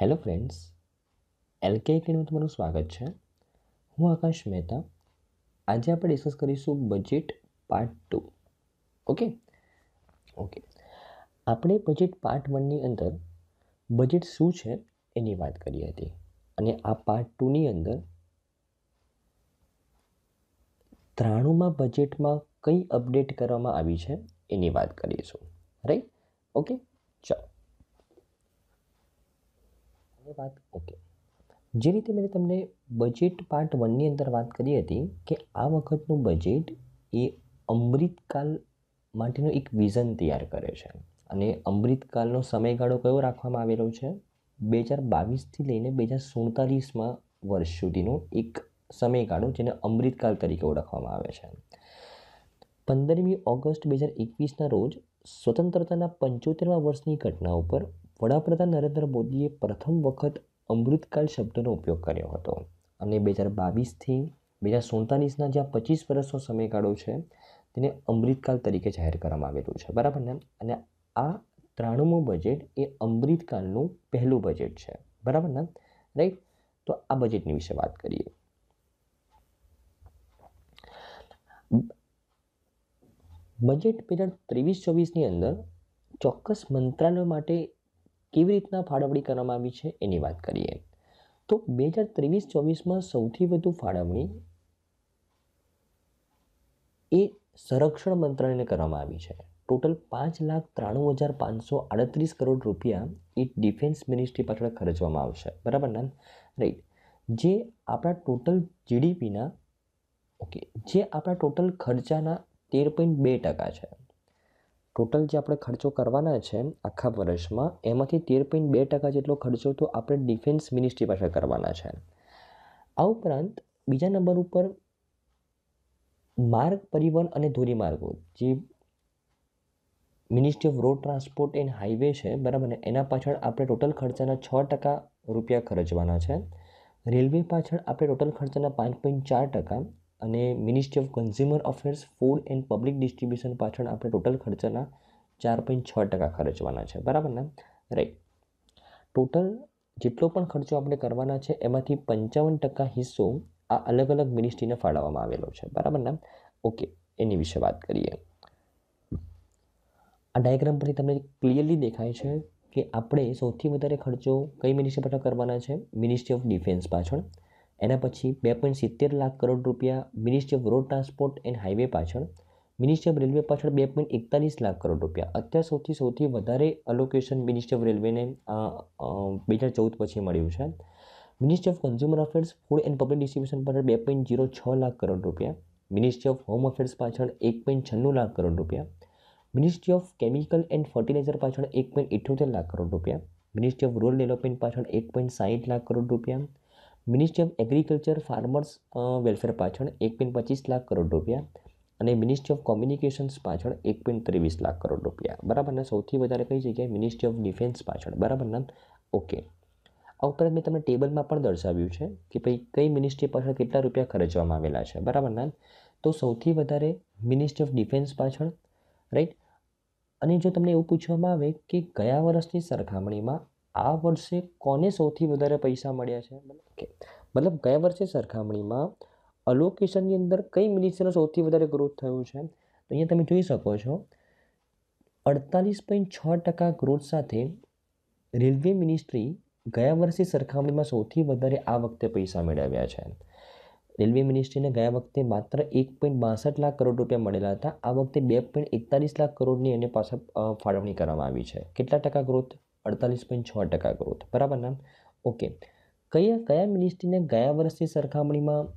hello friends LK કેનું તમારું સ્વાગત છે હું આકાશ મહેતા આજે આપણે ડિસ્કસ કરીશું budget part two okay okay આપણે બજેટ પાર્ટ વનની અંદર બજેટ શું છે એની વાત કરી હતી અને આ પાર્ટ ટુની અંદર ત્રાણુંમાં બજેટમાં કઈ અપડેટ કરવામાં આવી છે એની વાત કરીશું રાઈટ ઓકે ચાલો હવે વાત ઓકે જે રીતે મેં તમને બજેટ પાર્ટ વનની અંદર વાત કરી હતી કે આ વખતનું બજેટ એ અમૃતકાલ માટેનું એક વિઝન તૈયાર કરે છે અને અમૃતકાલનો સમયગાળો કયો રાખવામાં આવેલો છે બે હજાર બાવીસથી લઈને બે હજાર સુડતાલીસમાં વર્ષ સુધીનો એક સમયગાળો જેને અમૃતકાલ તરીકે ઓળખવામાં આવે છે પંદરમી ઓગસ્ટ બે હજાર એકવીસના રોજ સ્વતંત્રતાના પંચોતેરમા વર્ષની ઘટના ઉપર વડાપ્રધાન નરેન્દ્ર મોદીએ પ્રથમ વખત અમૃતકાળ શબ્દનો ઉપયોગ કર્યો હતો અને બે હજાર બાવીસથી બે હજાર સુડતાલીસના જ્યાં પચીસ વર્ષનો સમયગાળો છે તેને અમૃતકાળ તરીકે જાહેર કરવામાં આવેલું છે બરાબર ને અને આ ત્રાણુંમું બજેટ એ અમૃતકાળનું પહેલું બજેટ છે બરાબર ને રાઈટ તો આ બજેટની વિશે વાત કરીએ બજેટ બે હજાર ત્રેવીસ ચોવીસની અંદર ચોક્કસ મંત્રાલય માટે કેવી રીતના ફાળવણી કરવામાં આવી છે એની વાત કરીએ તો બે હજાર ત્રેવીસ ચોવીસમાં સૌથી વધુ ફાળવણી એ સંરક્ષણ મંત્રાલયને કરવામાં આવી છે ટોટલ પાંચ લાખ ત્રાણું હજાર પાંચસો આડત્રીસ કરોડ રૂપિયા એ ડિફેન્સ મિનિસ્ટ્રી પાછળ ખર્ચવામાં આવશે બરાબર ને રાઈટ જે આપણા ટોટલ જીડીપીના ઓકે જે આપણા ટોટલ ખર્ચાના તેર પોઈન્ટ બે ટકા છે ટોટલ જે આપણે ખર્ચો કરવાના છે આખા વર્ષમાં એમાંથી તેર પોઈન્ટ બે ટકા જેટલો ખર્ચો તો આપણે ડિફેન્સ મિનિસ્ટ્રી પાસે કરવાના છે આ ઉપરાંત બીજા નંબર ઉપર માર્ગ પરિવહન અને ધોરીમાર્ગો જે ministry of road transport and highway છે બરાબર ને એના પાછળ આપણે ટોટલ ખર્ચાના છ ટકા રૂપિયા ખર્ચવાના છે રેલવે પાછળ આપણે ટોટલ ખર્ચના પાંચ પોઈન્ટ ચાર ટકા અને ministry of consumer affairs food and public distribution પાછળ આપણે ટોટલ ખર્ચના ચાર પોઈન્ટ છ ટકા ખર્ચવાના છે બરાબર ને રાઈટ ટોટલ જેટલો પણ ખર્ચો આપણે કરવાના છે એમાંથી પંચાવન ટકા હિસ્સો આ અલગ અલગ મિનિસ્ટ્રીને ફાળવવામાં આવેલો છે બરાબર ને ઓકે એની વિશે વાત કરીએ આ ડાયાગ્રામ પરથી તમને ક્લિયરલી દેખાય છે કે આપણે સૌથી વધારે ખર્ચો કઈ મિનિસ્ટ્રી પાછળ કરવાના છે મિનિસ્ટ્રી ઓફ ડિફેન્સ પાછળ એના પછી બે પોઈન્ટ સિત્તેર લાખ કરોડ રૂપિયા ministry of road transport and highway પાછળ મિનિસ્ટ્રી ઓફ રેલવે પાછળ બે પોઈન્ટ એકતાલીસ લાખ કરોડ રૂપિયા અત્યાર સૌથી સૌથી વધારે અલોકેશન મિનિસ્ટ્રી ઓફ રેલવેને બે હજાર ચૌદ પછી મળ્યું છે ministry of consumer affairs food and public distribution પાછળ બે પોઈન્ટ ઝીરો છ લાખ કરોડ રૂપિયા મિનિસ્ટ્રી ઓફ હોમ અફેર્સ પાછળ એક પોઈન્ટ છન્નું લાખ કરોડ રૂપિયા ministry of chemical and fertiliser પાછળ એક પોઈન્ટ ઇઠ્યોતેર લાખ કરોડ રૂપિયા મિનિસ્ટ્રી ઓફ રૂરલ ડેવલપમેન્ટ પાછળ એક પોઈન્ટ સાહીઠ લાખ કરોડ રૂપિયા ministry of agriculture farmers welfare પાછળ એક પોઈન્ટ પચીસ લાખ કરોડ રૂપિયા અને મિનિસ્ટ્રી ઓફ કોમ્યુનિકેશન્સ પાછળ એક પોઈન્ટ ત્રેવીસ લાખ કરોડ રૂપિયા બરાબર ને સૌથી વધારે કઈ જગ્યાએ મિનિસ્ટ્રી ઓફ ડિફેન્સ પાછળ બરાબર ને ઓકે આ ઉપરાંત મેં તમને ટેબલમાં પણ દર્શાવ્યું છે કે ભાઈ કઈ મિનિસ્ટ્રી પાછળ કેટલા રૂપિયા ખર્ચવામાં આવેલા છે બરાબર ને તો સૌથી વધારે મિનિસ્ટ્રી ઓફ ડિફેન્સ પાછળ રાઈટ અને જો તમને એવું પૂછવામાં આવે કે ગયા વર્ષની સરખામણીમાં આ વર્ષે કોને સૌથી વધારે પૈસા મળ્યા છે મતલબ ગયા વર્ષે સરખામણીમાં અલોકેશનની અંદર કઈ મિનિસ્ટ્રીનો સૌથી વધારે ગ્રોથ થયું છે તો અહીંયા તમે જોઈ શકો છો અડતાલીસ પોઈન્ટ છ ટકા ગ્રોથ સાથે રેલવે મિનિસ્ટ્રી ગયા વર્ષે સરખામણીમાં સૌથી વધારે આ વખતે પૈસા મેળવ્યા છે રેલવે મિનિસ્ટ્રીને ગયા વખતે માત્ર એક પોઈન્ટ બાસઠ લાખ કરોડ રૂપિયા મળેલા હતા આ વખતે બે પોઈન્ટ એકતાલીસ લાખ કરોડની એને પાછા ફાળવણી કરવામાં આવી છે કેટલા ટકા ગ્રોથ અડતાલીસ પોઈન્ટ છ ટકા ગ્રોથ બરાબર ને ઓકે કયા કયા મિનિસ્ટ્રીને ગયા વર્ષની સરખામણીમાં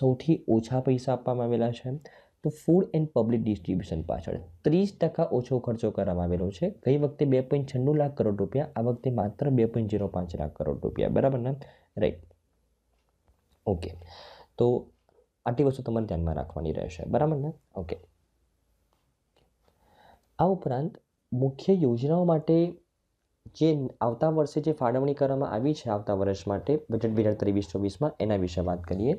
સૌથી ઓછા પૈસા આપવામાં આવેલા છે તો ફૂડ એન્ડ પબ્લિક ડિસ્ટ્રીબ્યુશન પાછળ ત્રીસ ટકા ઓછો ખર્ચો કરવામાં આવેલો છે ગઈ વખતે બે પોઈન્ટ છન્નું લાખ કરોડ રૂપિયા આ વખતે માત્ર બે પોઈન્ટ ઝીરો પાંચ લાખ કરોડ રૂપિયા બરાબર ને રાઈટ ઓકે તો આટલી વસ્તુ તમારે ધ્યાનમાં રાખવાની રહેશે બરાબર ને ઓકે આ ઉપરાંત મુખ્ય યોજનાઓ માટે જે આવતા વર્ષે જે ફાળવણી કરવામાં આવી છે આવતા વર્ષ માટે બજેટ બે હજાર ત્રેવીસ ચોવીસમાં એના વિશે વાત કરીએ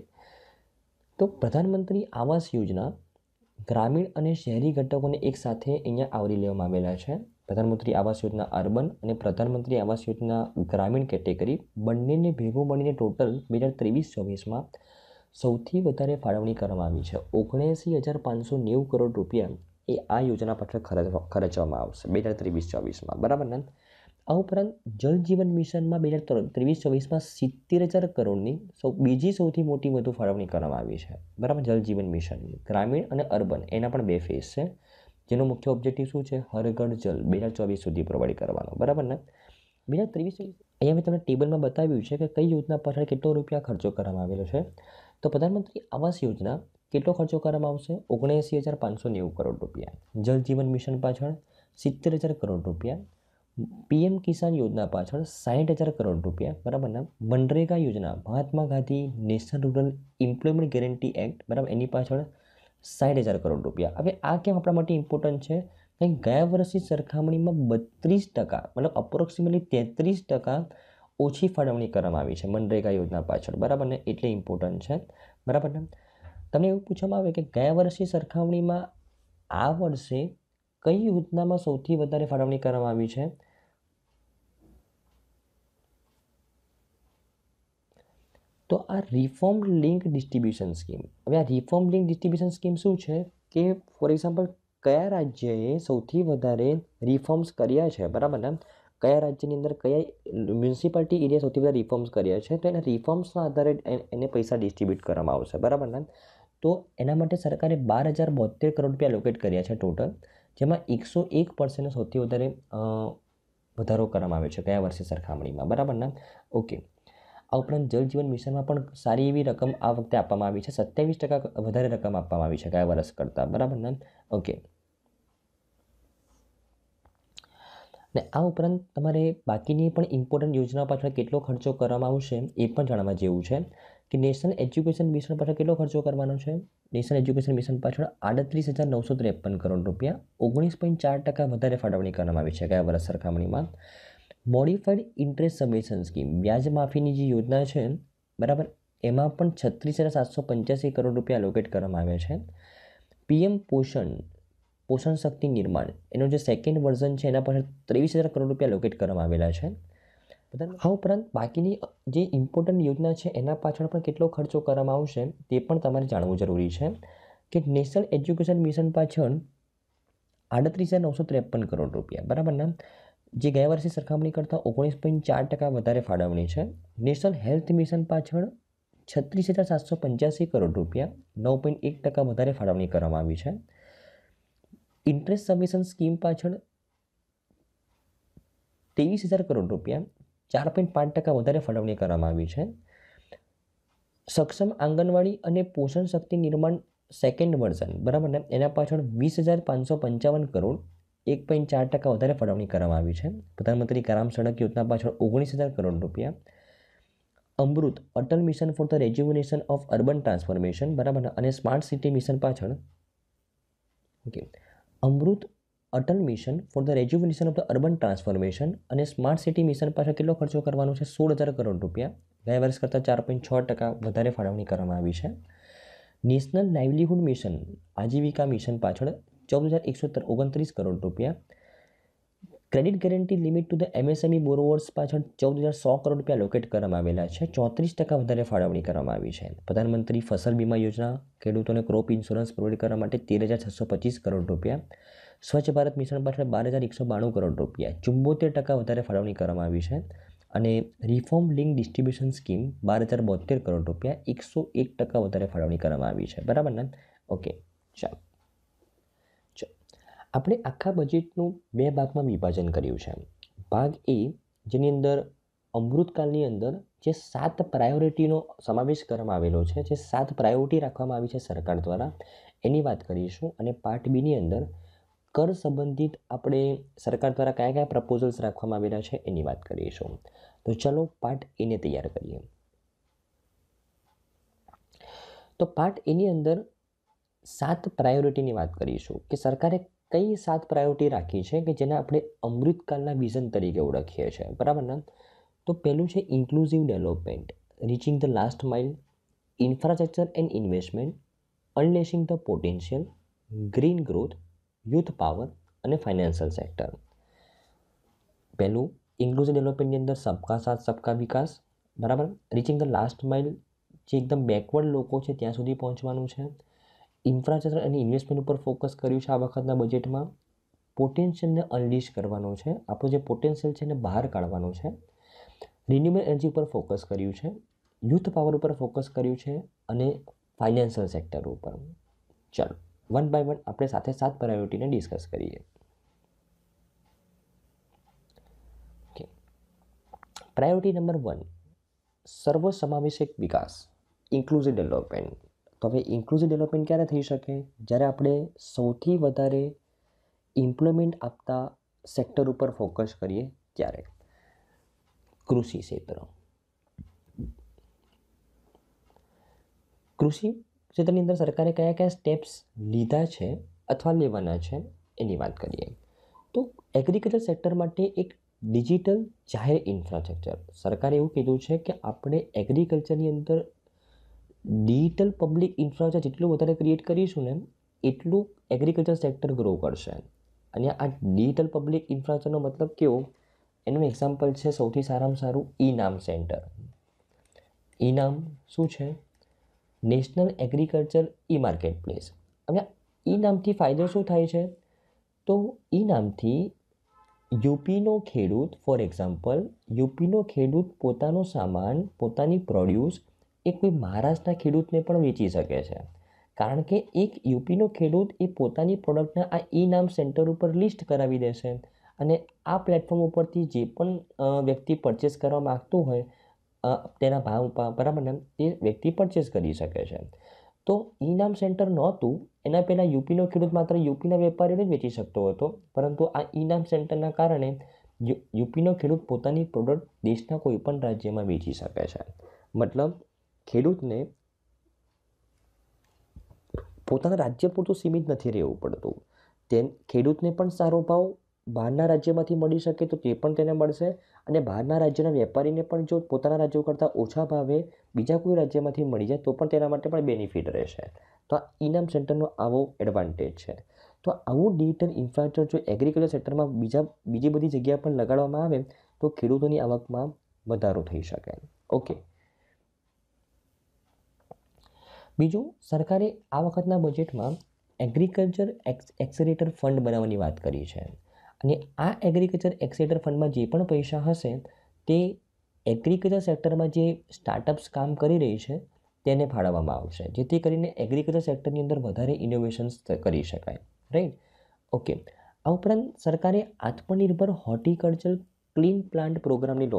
તો પ્રધાનમંત્રી આવાસ યોજના ગ્રામીણ અને શહેરી ઘટકોને એકસાથે અહીંયા આવરી લેવામાં આવેલા છે પ્રધાનમંત્રી આવાસ યોજના અર્બન અને પ્રધાનમંત્રી આવાસ યોજના ગ્રામીણ કેટેગરી બંનેને ભેગું મળીને ટોટલ બે હજાર ત્રેવીસ ચોવીસમાં સૌથી વધારે ફાળવણી કરવામાં આવી છે ઓગણએંસી હજાર પાંચસો નેવું કરોડ રૂપિયા એ આ યોજના પાછળ ખર્ચવામાં આવશે બે હજાર ત્રેવીસ ચોવીસમાં બરાબર ને આ ઉપરાંત જલ જીવન મિશનમાં બે હજાર ત્રેવીસ ચોવીસમાં સિત્તેર હજાર કરોડની સૌ બીજી સૌથી મોટી વધુ ફાળવણી કરવામાં આવી છે બરાબર જલ જીવન મિશન ગ્રામીણ અને અર્બન એના પણ બે ફેઝ છે જેનો મુખ્ય ઓબ્જેક્ટિવ શું છે હરઘર જલ બે હજાર ચોવીસ સુધી પ્રોવાઈડ કરવાનો બરાબર ને બે હજાર ત્રેવીસ અહીંયા મેં તમને ટેબલમાં બતાવ્યું છે કે કઈ યોજના પાછળ કેટલો રૂપિયા ખર્ચો કરવામાં આવેલો છે તો પ્રધાનમંત્રી આવાસ યોજના કેટલો ખર્ચો કરવામાં આવશે ઓગણએંસી હજાર પાંચસો નેવું કરોડ રૂપિયા જલ જીવન મિશન પાછળ સિત્તેર હજાર કરોડ રૂપિયા પીએમ કિસાન યોજના પાછળ સાહીઠ હજાર કરોડ રૂપિયા બરાબરના મનરેગા યોજના Mahatma Gandhi national rural employment guarantee act બરાબર એની પાછળ સાઠ હજાર કરોડ રૂપિયા હવે આ કેમ આપણા માટે ઇમ્પોર્ટન્ટ છે કંઈ ગયા વર્ષની સરખામણીમાં બત્રીસ ટકા મતલબ અપ્રોક્સિમેટલી તેત્રીસ ટકા ઓછી ફાળવણી કરવામાં આવી છે મનરેગા યોજના પાછળ બરાબર ને એટલે ઇમ્પોર્ટન્ટ છે બરાબર ને તમને એવું પૂછવામાં આવે કે ગયા વર્ષની સરખામણીમાં આ વર્ષે કઈ યોજનામાં સૌથી વધારે ફાળવણી કરવામાં આવી છે તો આ રિફોર્મ લિંક ડિસ્ટ્રીબ્યુશન સ્કીમ હવે આ રિફોર્મ લિંક ડિસ્ટ્રીબ્યુશન સ્કીમ શું છે કે ફોર એક્ઝામ્પલ કયા રાજ્યએ સૌથી વધારે રિફોર્મ્સ કર્યા છે બરાબર ને કયા રાજ્યની અંદર કયા મ્યુનિસિપાલિટી એરિયા સૌથી વધારે રિફોર્મ્સ કર્યા છે તો એના રિફોર્મ્સના આધારે એને પૈસા ડિસ્ટ્રીબ્યુટ કરવામાં આવશે બરાબર ને તો એના માટે સરકારે બાર હજાર બોતેર કરોડ રૂપિયા લોકેટ કર્યા છે ટોટલ જેમાં એકસો એક પર્સન્ટનો સૌથી વધારે વધારો કરવામાં આવ્યો છે કયા વર્ષે સરખામણીમાં બરાબર ને ઓકે આ ઉપરાંત જલ જીવન મિશનમાં પણ સારી એવી રકમ આ વખતે આપવામાં આવી છે સત્યાવીસ ટકા વધારે રકમ આપવામાં આવી છે કયા વર્ષ કરતાં બરાબર ને ઓકે ને આ ઉપરાંત તમારે બાકીની પણ ઇમ્પોર્ટન્ટ યોજના પાછળ કેટલો ખર્ચો કરવામાં આવશે એ પણ જાણવા જેવું છે કે નેશનલ એજ્યુકેશન મિશન પાછળ કેટલો ખર્ચો કરવાનો છે નેશનલ એજ્યુકેશન મિશન પાછળ આડત્રીસ હજાર નવસો ત્રેપન કરોડ રૂપિયા ઓગણીસ પોઈન્ટ ચાર ટકા વધારે ફાળવણી કરવામાં આવી છે ગયા વર્ષ સરખામણીમાં મોડિફાઈડ ઇન્ટરેસ્ટ સબમિશન સ્કીમ વ્યાજ માફીની જે યોજના છે બરાબર એમાં પણ છત્રીસ હજાર સાતસો પંચ્યાસી કરોડ રૂપિયા લોકેટ કરવામાં આવ્યા છે પીએમ પોષણ પોષણ શક્તિ નિર્માણ એનું જે સેકન્ડ વર્ઝન છે એના પાછળ ત્રેવીસ હજાર કરોડ રૂપિયા લોકેટ કરવામાં આવેલા છે બરાબર આ ઉપરાંત બાકીની જે ઇમ્પોર્ટન્ટ યોજના છે એના પાછળ પણ કેટલો ખર્ચો કરવામાં આવશે તે પણ તમારે જાણવું જરૂરી છે કે નેશનલ એજ્યુકેશન મિશન પાછળ આડત્રીસ હજાર નવસો ત્રેપન કરોડ રૂપિયા બરાબર ને જે ગયા વર્ષે સરખામણી કરતાં ઓગણીસ પોઈન્ટ ચાર ટકા વધારે ફાળવણી છે નેશનલ હેલ્થ મિશન પાછળ છત્રીસ હજાર સાતસો પંચ્યાસી કરોડ રૂપિયા નવ પોઈન્ટ એક ટકા વધારે ફાળવણી કરવામાં આવી છે ઇન્ટરેસ્ટ સબમિશન સ્કીમ પાછળ ત્રેવીસ હજાર કરોડ રૂપિયા ચાર પોઈન્ટ પાંચ ટકા વધારે ફાળવણી કરવામાં આવી છે સક્ષમ આંગણવાડી અને પોષણ શક્તિ નિર્માણ સેકન્ડ વર્ઝન બરાબર ને એના પાછળ વીસ હજાર પાંચસો પંચાવન કરોડ એક પોઈન્ટ ચાર ટકા વધારે ફાળવણી કરવામાં આવી છે પ્રધાનમંત્રી ગ્રામ સડક યોજના પાછળ ઓગણીસ હજાર કરોડ રૂપિયા Amrut Atal mission for the rejuvenation of urban transformation બરાબર અને સ્માર્ટ સિટી મિશન પાછળ okay Amrut Atal mission for the rejuvenation of the urban transformation અને સ્માર્ટ સિટી મિશન પાછળ કેટલો ખર્ચો કરવાનો છે સોળ હજાર કરોડ રૂપિયા ગયા વર્ષ કરતાં ચાર પોઈન્ટ છ ટકા વધારે ફાળવણી કરવામાં આવી છે national livelihood mission Aajeevika mission પાછળ ચૌદ હજાર એકસો ઓગણત્રીસ કરોડ રૂપિયા credit guarantee limit to the MSME borrowers પાછળ ચૌદ હજાર સો કરોડ રૂપિયા લોકેટ કરવામાં આવેલા છે ચોત્રીસ ટકા વધારે ફાળવણી કરવામાં આવી છે પ્રધાનમંત્રી ફસલ બીમા યોજના ખેડૂતોને ક્રોપ ઇન્સ્યોરન્સ પ્રોવાઈડ કરવા માટે તેર હજાર છસો પચીસ કરોડ રૂપિયા સ્વચ્છ ભારત મિશન પાછળ બાર હજાર એકસો બાણું કરોડ રૂપિયા ચુંબોતેર ટકા વધારે ફાળવણી કરવામાં આવી છે અને રિફોર્મ લિંક ડિસ્ટ્રીબ્યુશન સ્કીમ બાર હજાર બોતેર કરોડ રૂપિયા એકસો એક ટકા વધારે ફાળવણી કરવામાં આવી છે બરાબર ને ઓકે ચાલો આપણે આખા બજેટનું બે ભાગમાં વિભાજન કર્યું છે ભાગ એ જેની અંદર અમૃતકાળની અંદર જે સાત પ્રાયોરિટીનો સમાવેશ કરવામાં આવેલો છે જે સાત પ્રાયોરિટી રાખવામાં આવી છે સરકાર દ્વારા એની વાત કરીશું અને પાર્ટ બીની અંદર કર સંબંધિત આપણે સરકાર દ્વારા કયા કયા પ્રપોઝલ્સ રાખવામાં આવેલા છે એની વાત કરીશું તો ચલો પાર્ટ એને તૈયાર કરીએ તો પાર્ટ એની અંદર સાત પ્રાયોરિટીની વાત કરીશું કે સરકારે કઈ સાત પ્રાયોરિટી રાખી છે કે જેને આપણે અમૃતકાળના વિઝન તરીકે ઓળખીએ છીએ બરાબર ને તો પહેલું છે inclusive development reaching the last mile infrastructure and investment unleashing the potential green growth youth power અને ફાઇનાન્શિયલ સેક્ટર પહેલું ઇન્ક્લુઝિવ ડેવલપમેન્ટની અંદર સબકા સાથ સબકા વિકાસ બરાબર રીચિંગ ધ લાસ્ટ માઇલ જે એકદમ બેકવર્ડ લોકો છે ત્યાં સુધી પહોંચવાનું છે ઇન્ફ્રાસ્ટ્રક્ચર અને ઇન્વેસ્ટમેન્ટ ઉપર ફોકસ કર્યું છે આ વખતના બજેટમાં પોટેન્શિયલને અનલિસ્ટ કરવાનું છે આપણું જે પોટેન્શિયલ છે એને બહાર કાઢવાનો છે રિન્યુએબલ એનર્જી ઉપર ફોકસ કર્યું છે યુથ પાવર ઉપર ફોકસ કર્યું છે અને ફાઇનાન્શિયલ સેક્ટર ઉપર ચાલો વન બાય વન આપણે સાથે સાત પ્રાયોરિટીને ડિસ્કસ કરીએ ઓકે પ્રાયોરિટી નંબર વન સર્વસમાવેશક વિકાસ ઇન્ક્લુઝિવ ડેવલપમેન્ટ તો હવે ઇન્ક્લુઝિવ ડેવલપમેન્ટ ક્યારે થઈ શકે જ્યારે આપણે સૌથી વધારે ઇમ્પ્લોયમેન્ટ આપતા સેક્ટર ઉપર ફોકસ કરીએ ત્યારે કૃષિ ક્ષેત્ર કૃષિ તેની અંદર સરકારે કયા કયા સ્ટેપ્સ લીધા છે અથવા લેવાના છે એની વાત કરીએ તો એગ્રીકલ્ચર સેક્ટર માટે એક ડિજિટલ જાહેર ઇન્ફ્રાસ્ટ્રક્ચર સરકારે એવું કીધું છે કે આપણે એગ્રીકલ્ચરની અંદર ડિજિટલ પબ્લિક ઇન્ફ્રાસ્ટ્રક્ચર જેટલું વધારે ક્રિએટ કરીશું ને એટલું એગ્રીકલ્ચર સેક્ટર ગ્રો કરશે અને આ ડિજિટલ પબ્લિક ઇન્ફ્રાસ્ટ્રક્ચરનો મતલબ કેવો એનું એક્ઝામ્પલ છે સૌથી સારામાં સારું ઈ સેન્ટર ઈ શું છે national agriculture e market place હવે ઈ નામથી ફાયદો શું થાય છે તો ઈ નામથી યુપીનો ખેડૂત ફોર એક્ઝામ્પલ યુપીનો ખેડૂત પોતાનો સામાન પોતાની પ્રોડ્યુસ એ કોઈ મહારાષ્ટ્રના ખેડૂતને પણ વેચી શકે છે કારણ કે એક યુપીનો ખેડૂત એ પોતાની પ્રોડક્ટના આ ઈ નામ સેન્ટર ઉપર લિસ્ટ કરાવી દેશે અને આ પ્લેટફોર્મ ઉપરથી જે પણ વ્યક્તિ પરચેસ કરવા માગતું હોય તેના ભાવ બરાબર ને તે વ્યક્તિ પરચેસ કરી શકે છે તો ઈ નામ સેન્ટર નહોતું એના પહેલાં યુપીનો ખેડૂત માત્ર યુપીના વેપારીઓને જ વેચી શકતો હતો પરંતુ આ ઈ નામ સેન્ટરના કારણે યુપીનો ખેડૂત પોતાની પ્રોડક્ટ દેશના કોઈપણ રાજ્યમાં વેચી શકે છે મતલબ ખેડૂતને પોતાના રાજ્ય પૂરતું સીમિત નથી રહેવું પડતું તે ખેડૂતને પણ સારો ભાવ બહારના રાજ્યમાંથી મળી શકે તો તે પણ તેને મળશે અને બહારના રાજ્યના વેપારીને પણ જો પોતાના રાજ્યો કરતાં ઓછા ભાવે બીજા કોઈ રાજ્યમાંથી મળી જાય તો પણ તેના માટે પણ બેનિફિટ રહેશે તો આ ઇનામ સેન્ટરનો આવો એડવાન્ટેજ છે તો આવું ડિજિટલ ઇન્ફ્રાસ્ટ્રક્ચર જો એગ્રીકલ્ચર સેક્ટરમાં બીજા બીજી બધી જગ્યા પણ લગાડવામાં આવે તો ખેડૂતોની આવકમાં વધારો થઈ શકે ઓકે બીજું સરકારે આ વખતના બજેટમાં એગ્રીકલ્ચર એક્સ એક્સેલેટર ફંડ બનાવવાની વાત કરી છે અને આ એગ્રીકલ્ચર એક્સેટર ફંડમાં જે પણ પૈસા હશે તે એગ્રીકલ્ચર સેક્ટરમાં જે સ્ટાર્ટઅપ્સ કામ કરી રહી છે તેને ફાળવવામાં આવશે જેથી કરીને એગ્રીકલ્ચર સેક્ટરની અંદર વધારે ઇનોવેશન્સ કરી શકાય રાઈટ ઓકે આ ઉપરાંત સરકારે આત્મનિર્ભર હોર્ટિકલ્ચર ક્લીન પ્લાન્ટ પ્રોગ્રામની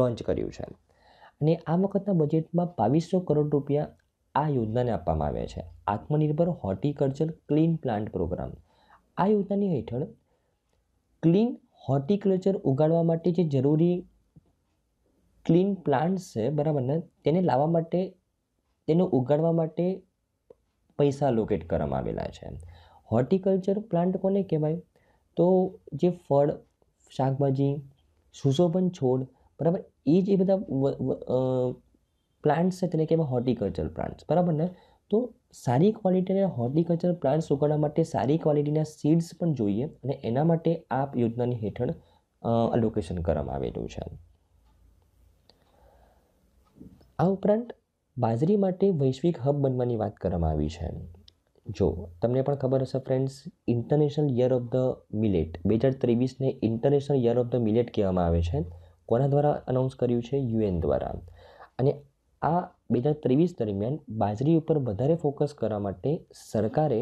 લોન્ચ કર્યું છે અને આ વખતના બજેટમાં બાવીસો કરોડ રૂપિયા આ યોજનાને આપવામાં આવ્યા છે આત્મનિર્ભર હોર્ટિકલ્ચર ક્લીન પ્લાન્ટ પ્રોગ્રામ આ યોજનાની હેઠળ ક્લીન હોર્ટિકલ્ચર ઉગાડવા માટે જે જરૂરી ક્લીન પ્લાન્ટ્સ છે બરાબર ને તેને લાવવા માટે તેને ઉગાડવા માટે પૈસા લોકેટ કરવામાં આવેલા છે હોર્ટિકલ્ચર પ્લાન્ટ કોને કહેવાય તો જે ફળ શાકભાજી સુશોભન છોડ બરાબર એ જે બધા પ્લાન્ટ્સ છે તેને કહેવાય હોર્ટિકલ્ચર પ્લાન્ટ્સ બરાબર ને તો સારી ક્વોલિટીના હોર્ટિકલ્ચર પ્લાન્ટ્સ ઉગાડવા માટે સારી ક્વોલિટીના સીડ્સ પણ જોઈએ અને એના માટે આ યોજનાની હેઠળ અલોકેશન કરવામાં આવેલું છે આ ઉપરાંત બાજરી માટે વૈશ્વિક હબ બનવાની વાત કરવામાં આવી છે જો તમને પણ ખબર હશે friends international year of the millet બે હજાર ત્રેવીસને international year of the millet કહેવામાં આવે છે કોના દ્વારા અનાઉન્સ કર્યું છે યુએન દ્વારા અને આ બે હજાર ત્રેવીસ દરમિયાન બાજરી ઉપર વધારે ફોકસ કરવા માટે સરકારે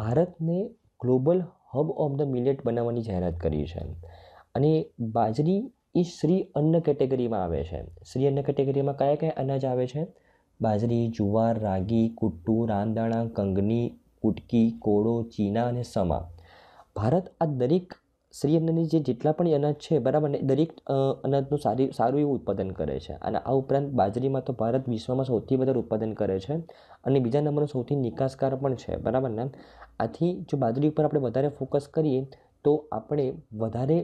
ભારતને global hub of the millet બનાવવાની જાહેરાત કરી છે અને બાજરી એ શ્રી અન્ન કેટેગરીમાં આવે છે શ્રી અન્ન કેટેગરીમાં કયા કયા અનાજ આવે છે બાજરી જુવાર રાગી કુટ્ટુ રાંદાણા કંગની કુટકી કોળો ચીના અને સમા ભારત આ દરેક શ્રી અન્નની જે જેટલા પણ અનાજ છે બરાબર ને દરેક અનાજનું સારી સારું એવું ઉત્પાદન કરે છે અને આ ઉપરાંત બાજરીમાં તો ભારત વિશ્વમાં સૌથી વધારે ઉત્પાદન કરે છે અને બીજા નંબરનો સૌથી નિકાસકાર પણ છે બરાબર ને આથી જો બાજરી ઉપર આપણે વધારે ફોકસ કરીએ તો આપણે વધારે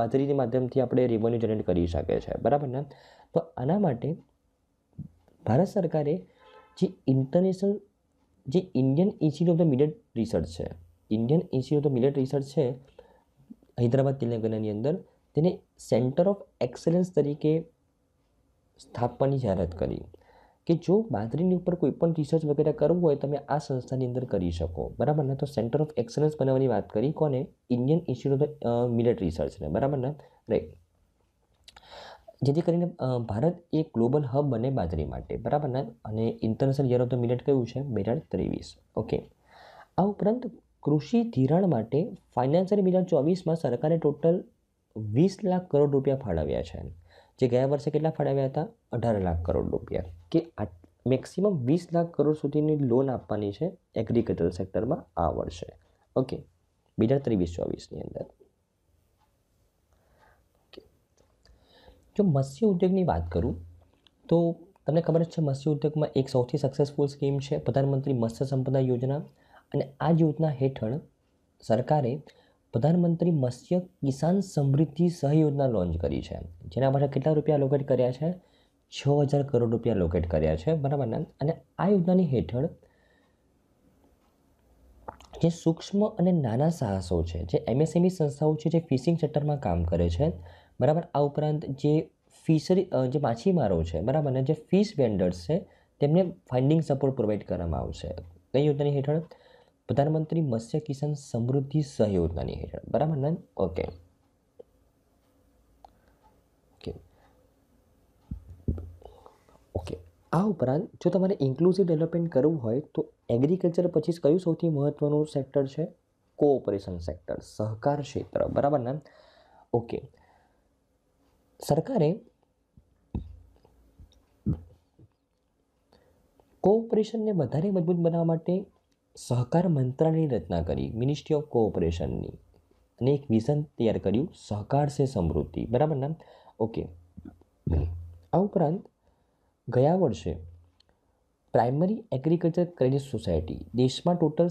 બાજરીની માધ્યમથી આપણે રેવન્યુ જનરેટ કરી શકીએ છીએ બરાબર ને તો આના માટે ભારત સરકારે જે ઇન્ટરનેશનલ જે Indian institute of the millet research છે Indian institute of millet research છે હૈદરાબાદ તેલંગાનાની અંદર તેને સેન્ટર ઓફ એક્સલન્સ તરીકે સ્થાપવાની જાહેરાત કરી કે જો બાજરીની ઉપર કોઈ પણ રિસર્ચ વગેરે કરવું હોય તમે આ સંસ્થાની અંદર કરી શકો બરાબર ને તો સેન્ટર ઓફ એક્સલન્સ બનાવવાની વાત કરી કોને ઇન્ડિયન ઇન્સ્ટિટ્યૂટ ઓફ મિલેટ રિસર્ચને બરાબર ને રાઈટ જેથી કરીને ભારત એ ગ્લોબલ હબ બને બાજરી માટે બરાબર ને અને international year of the millet કયું છે બે હજાર ત્રેવીસ ઓકે આ ઉપરાંત કૃષિ ધિરાણ માટે ફાઇનાન્સિયલ બે હજાર ચોવીસમાં સરકારે ટોટલ વીસ લાખ કરોડ રૂપિયા ફાળવ્યા છે જે ગયા વર્ષે કેટલા ફાળવ્યા હતા અઢાર લાખ કરોડ રૂપિયા કે આ મેક્સિમમ વીસ લાખ કરોડ સુધીની લોન આપવાની છે એગ્રીકલ્ચર સેક્ટરમાં આ વર્ષે ઓકે બે હજાર ત્રેવીસ ચોવીસની અંદર જો મત્સ્ય ઉદ્યોગની વાત કરું તો તમને ખબર જ છે મત્સ્ય ઉદ્યોગમાં એક સૌથી સક્સેસફુલ સ્કીમ છે પ્રધાનમંત્રી મત્સ્ય સંપદા યોજના અને આ જ યોજના હેઠળ સરકારે પ્રધાનમંત્રી મત્સ્ય કિસાન સમૃદ્ધિ સહયોજના લોન્ચ કરી છે જેના માટે કેટલા રૂપિયા લોકેટ કર્યા છે છ હજાર કરોડ રૂપિયા લોકેટ કર્યા છે બરાબર ને અને આ યોજનાની હેઠળ જે સૂક્ષ્મ અને નાના સાહસો છે જે એમએસએમઈ સંસ્થાઓ છે જે ફિશિંગ સેક્ટરમાં કામ કરે છે બરાબર આ ઉપરાંત જે ફિશરી જે માછીમારો છે બરાબર ને જે ફિશ વેન્ડર્સ છે તેમને ફાઇન્ડિંગ સપોર્ટ પ્રોવાઈડ કરવામાં આવશે કઈ યોજનાની હેઠળ પ્રધાનમંત્રી મત્સ્ય કિસાન સમૃદ્ધિ સહયોજનાની હેઠળ બરાબર ને ઓકે ઓકે આ ઉપરાંત જો તમારે ઇન્ક્લુઝિવ ડેવલપમેન્ટ કરવું હોય તો એગ્રીકલ્ચર પછી કયું સૌથી મહત્ત્વનું સેક્ટર છે કોઓપરેશન સેક્ટર સહકાર ક્ષેત્ર બરાબર ને ઓકે સરકારે કોઓપરેશનને વધારે મજબૂત બનાવવા માટે સહકાર મંત્રાલયની રચના કરી મિનિસ્ટ્રી ઓફ કોઓપરેશનની અને એક વિઝન તૈયાર કર્યું સહકાર છે સમૃદ્ધિ બરાબર નામ ઓકે આ ઉપરાંત ગયા વર્ષે પ્રાઇમરી એગ્રીકલ્ચર ક્રેડિટ સોસાયટી દેશમાં ટોટલ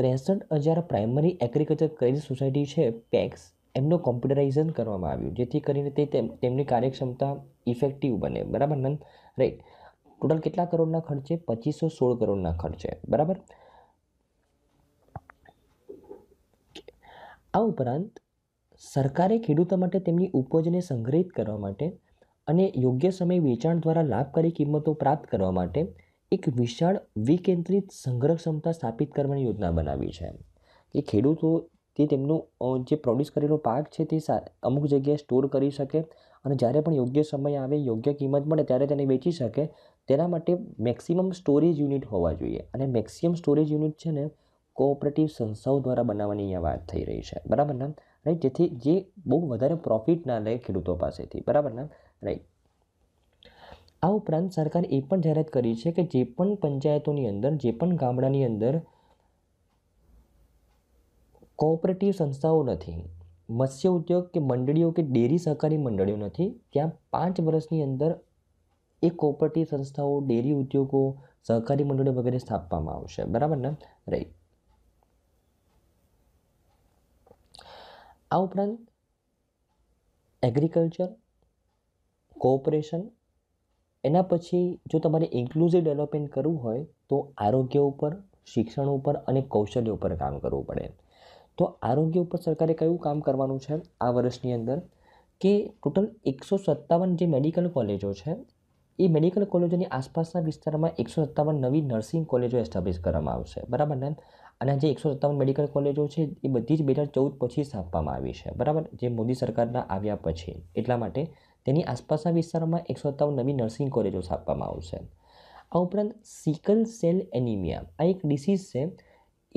ત્રેસઠ હજાર પ્રાઇમરી એગ્રીકલ્ચર ક્રેડિટ સોસાયટી છે પેક્સ એમનું કોમ્પ્યુટરાઇઝન કરવામાં આવ્યું જેથી કરીને તે તેમની કાર્યક્ષમતા ઇફેક્ટિવ બને બરાબર નન રાઈટ ટોટલ કેટલા કરોડના ખર્ચે પચીસો સોળ કરોડના ખર્ચે બરાબર આ ઉપરાંત સરકારે ખેડૂતો માટે તેમની ઉપજને સંગ્રહિત કરવા માટે અને યોગ્ય સમયે વેચાણ દ્વારા લાભકારી કિંમતો પ્રાપ્ત કરવા માટે એક વિશાળ વિકેન્દ્રિત સંગ્રહ ક્ષમતા સ્થાપિત કરવાની યોજના બનાવી છે કે ખેડૂતો તે તેમનું જે પ્રોડ્યુસ કરેલો પાક છે તે અમુક જગ્યાએ સ્ટોર કરી શકે અને જ્યારે પણ યોગ્ય સમય આવે યોગ્ય કિંમત મળે ત્યારે તેને વેચી શકે તેના માટે મેક્સિમમ સ્ટોરેજ યુનિટ હોવા જોઈએ અને મેક્સિમમ સ્ટોરેજ યુનિટ છે ને કોઓપરેટિવ સંસ્થાઓ દ્વારા બનાવવાની અહીંયા વાત થઈ રહી છે બરાબર ને રાઈટ જેથી જે બહુ વધારે પ્રોફિટ ના લે ખેડૂતો પાસેથી બરાબર ને રાઈટ આ ઉપરાંત સરકારે એ પણ જાહેરાત કરી છે કે જે પણ પંચાયતોની અંદર જે પણ ગામડાની અંદર કોઓપરેટિવ સંસ્થાઓ નથી મત્સ્ય ઉદ્યોગ કે મંડળીઓ કે ડેરી સહકારી મંડળીઓ નથી ત્યાં પાંચ વર્ષની અંદર એ કોઓપરેટિવ સંસ્થાઓ ડેરી ઉદ્યોગો સહકારી મંડળીઓ વગેરે સ્થાપવામાં આવશે બરાબર ને રાઈટ આ ઉપરાંત એગ્રીકલ્ચર કોઓપરેશન એના પછી જો તમારે ઇન્ક્લુઝિવ ડેવલપમેન્ટ કરવું હોય તો આરોગ્ય ઉપર શિક્ષણ ઉપર અને કૌશલ્ય ઉપર કામ કરવું પડે તો આરોગ્ય ઉપર સરકારે કયું કામ કરવાનું છે આ વર્ષની અંદર કે ટોટલ એકસો સત્તાવન જે મેડિકલ કોલેજો છે એ મેડિકલ કોલેજોની આસપાસના વિસ્તારમાં એકસો સત્તાવન નવી નર્સિંગ કોલેજો એસ્ટાબ્લિશ કરવામાં આવશે બરાબર ને અને જે એકસો સત્તાવન મેડિકલ કોલેજો છે એ બધી જ બે ચૌદ પછી સ્થાપવામાં આવી છે બરાબર જે મોદી સરકારના આવ્યા પછી એટલા માટે તેની આસપાસના વિસ્તારોમાં એકસો સત્તાવન નવી નર્સિંગ કોલેજો સ્થાપવામાં આવશે આ ઉપરાંત સિકલ સેલ એનિમિયા આ એક ડિસીઝ છે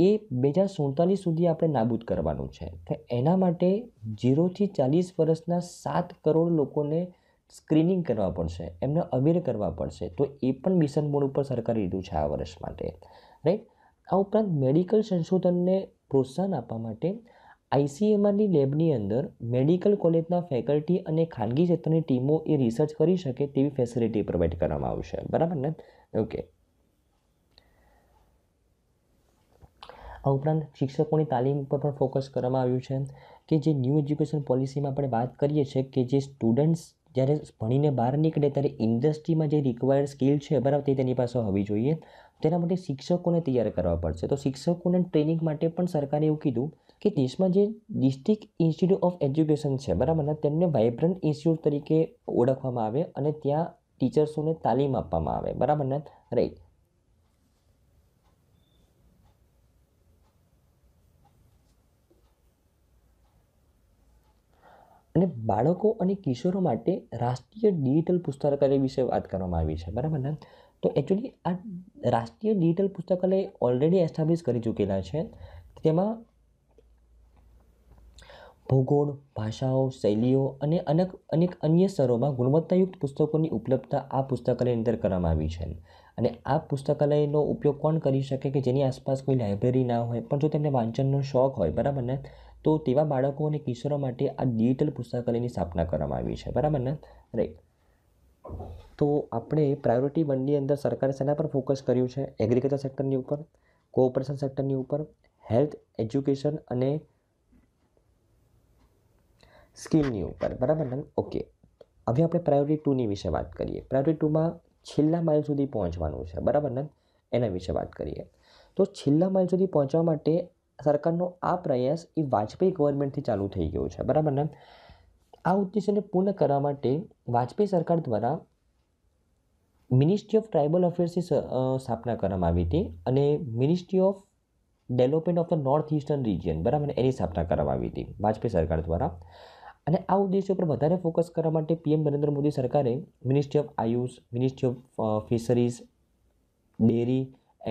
એ બે હજાર સુડતાલીસ સુધી આપણે નાબૂદ કરવાનું છે તો એના માટે ઝીરોથી ચાલીસ વર્ષના સાત કરોડ લોકોને સ્ક્રીનિંગ કરવા પડશે એમને અવેર કરવા પડશે તો એ પણ મિશન બોર્ડ ઉપર સરકારે લીધું છે આ વર્ષ માટે રાઈટ આ ઉપરાંત મેડિકલ સંશોધનને પ્રોત્સાહન આપવા માટે આઈસીએમઆરની લેબની અંદર મેડિકલ કોલેજના ફેકલ્ટી અને ખાનગી ક્ષેત્રની ટીમો એ રિસર્ચ કરી શકે તેવી ફેસિલિટી પ્રોવાઈડ કરવામાં આવશે બરાબર ને ઓકે આ ઉપરાંત શિક્ષકોની તાલીમ પર પણ ફોકસ કરવામાં આવ્યું છે કે જે ન્યૂ એજ્યુકેશન પોલિસીમાં આપણે વાત કરીએ છીએ કે જે સ્ટુડન્ટ્સ જ્યારે ભણીને બહાર નીકળે ત્યારે ઇન્ડસ્ટ્રીમાં જે રિક્વાયર્ડ સ્કિલ છે બરાબર તે તેની પાસે હોવી જોઈએ તેના માટે શિક્ષકોને તૈયાર કરવા પડશે તો શિક્ષકોને ટ્રેનિંગ માટે પણ સરકારે એવું કીધું કે દેશમાં જે ડિસ્ટ્રિક્ટ ઇન્સ્ટિટ્યૂટ ઓફ એજ્યુકેશન છે બરાબર ને તેમને વાઇબ્રન્ટ ઇન્સ્ટિટ્યૂટ તરીકે ઓળખવામાં આવે અને ત્યાં ટીચર્સોને તાલીમ આપવામાં આવે બરાબર ને રાઈટ અને બાળકો અને કિશોરો માટે રાષ્ટ્રીય ડિજિટલ પુસ્તકાલય વિશે વાત કરવામાં આવી છે બરાબર ને તો એકચ્યુઅલી આ રાષ્ટ્રીય ડિજિટલ પુસ્તકાલય ઓલરેડી એસ્ટાબ્લિશ કરી ચૂકેલા છે તેમાં ભૂગોળ ભાષાઓ શૈલીઓ અને અનેક અનેક અન્ય સ્તરોમાં ગુણવત્તાયુક્ત પુસ્તકોની ઉપલબ્ધતા આ પુસ્તકાલયની અંદર કરવામાં આવી છે અને આ પુસ્તકાલયનો ઉપયોગ કોણ કરી શકે કે જેની આસપાસ કોઈ લાઇબ્રેરી ના હોય પણ જો તેમને વાંચનનો શોખ હોય બરાબર ને તો તેવા બાળકો અને કિશોરો માટે આ ડિજિટલ પુસ્તકાલયની સ્થાપના કરવામાં આવી છે બરાબર ને રાઈટ તો આપણે પ્રાયોરિટી વનની અંદર સરકારે શેના પર ફોકસ કર્યું છે એગ્રીકલ્ચર સેક્ટરની ઉપર કોઓપરેશન સેક્ટરની ઉપર હેલ્થ એજ્યુકેશન અને સ્કિલની ઉપર બરાબર ને ઓકે હવે આપણે પ્રાયોરિટી ટુની વિશે વાત કરીએ પ્રાયોરિટી ટુમાં છેલ્લા માઇલ સુધી પહોંચવાનું છે બરાબર ને એના વિશે વાત કરીએ તો છેલ્લા માઇલ સુધી પહોંચવા માટે સરકારનો આ પ્રયાસ એ વાજપેયી ગવર્મેન્ટથી ચાલુ થઈ ગયો છે બરાબર ને આ ઉદ્દેશ્યને પૂર્ણ કરવા માટે વાજપેયી સરકાર દ્વારા મિનિસ્ટ્રી ઓફ ટ્રાઇબલ અફેર્સની સ્થાપના કરવામાં આવી હતી અને ministry of development of the north eastern region બરાબર એની સ્થાપના કરવામાં આવી હતી વાજપેયી સરકાર દ્વારા અને આ ઉદ્દેશ્ય ઉપર વધારે ફોકસ કરવા માટે પીએમ નરેન્દ્ર મોદી સરકારે ministry of AYUSH ministry of fisheries dairy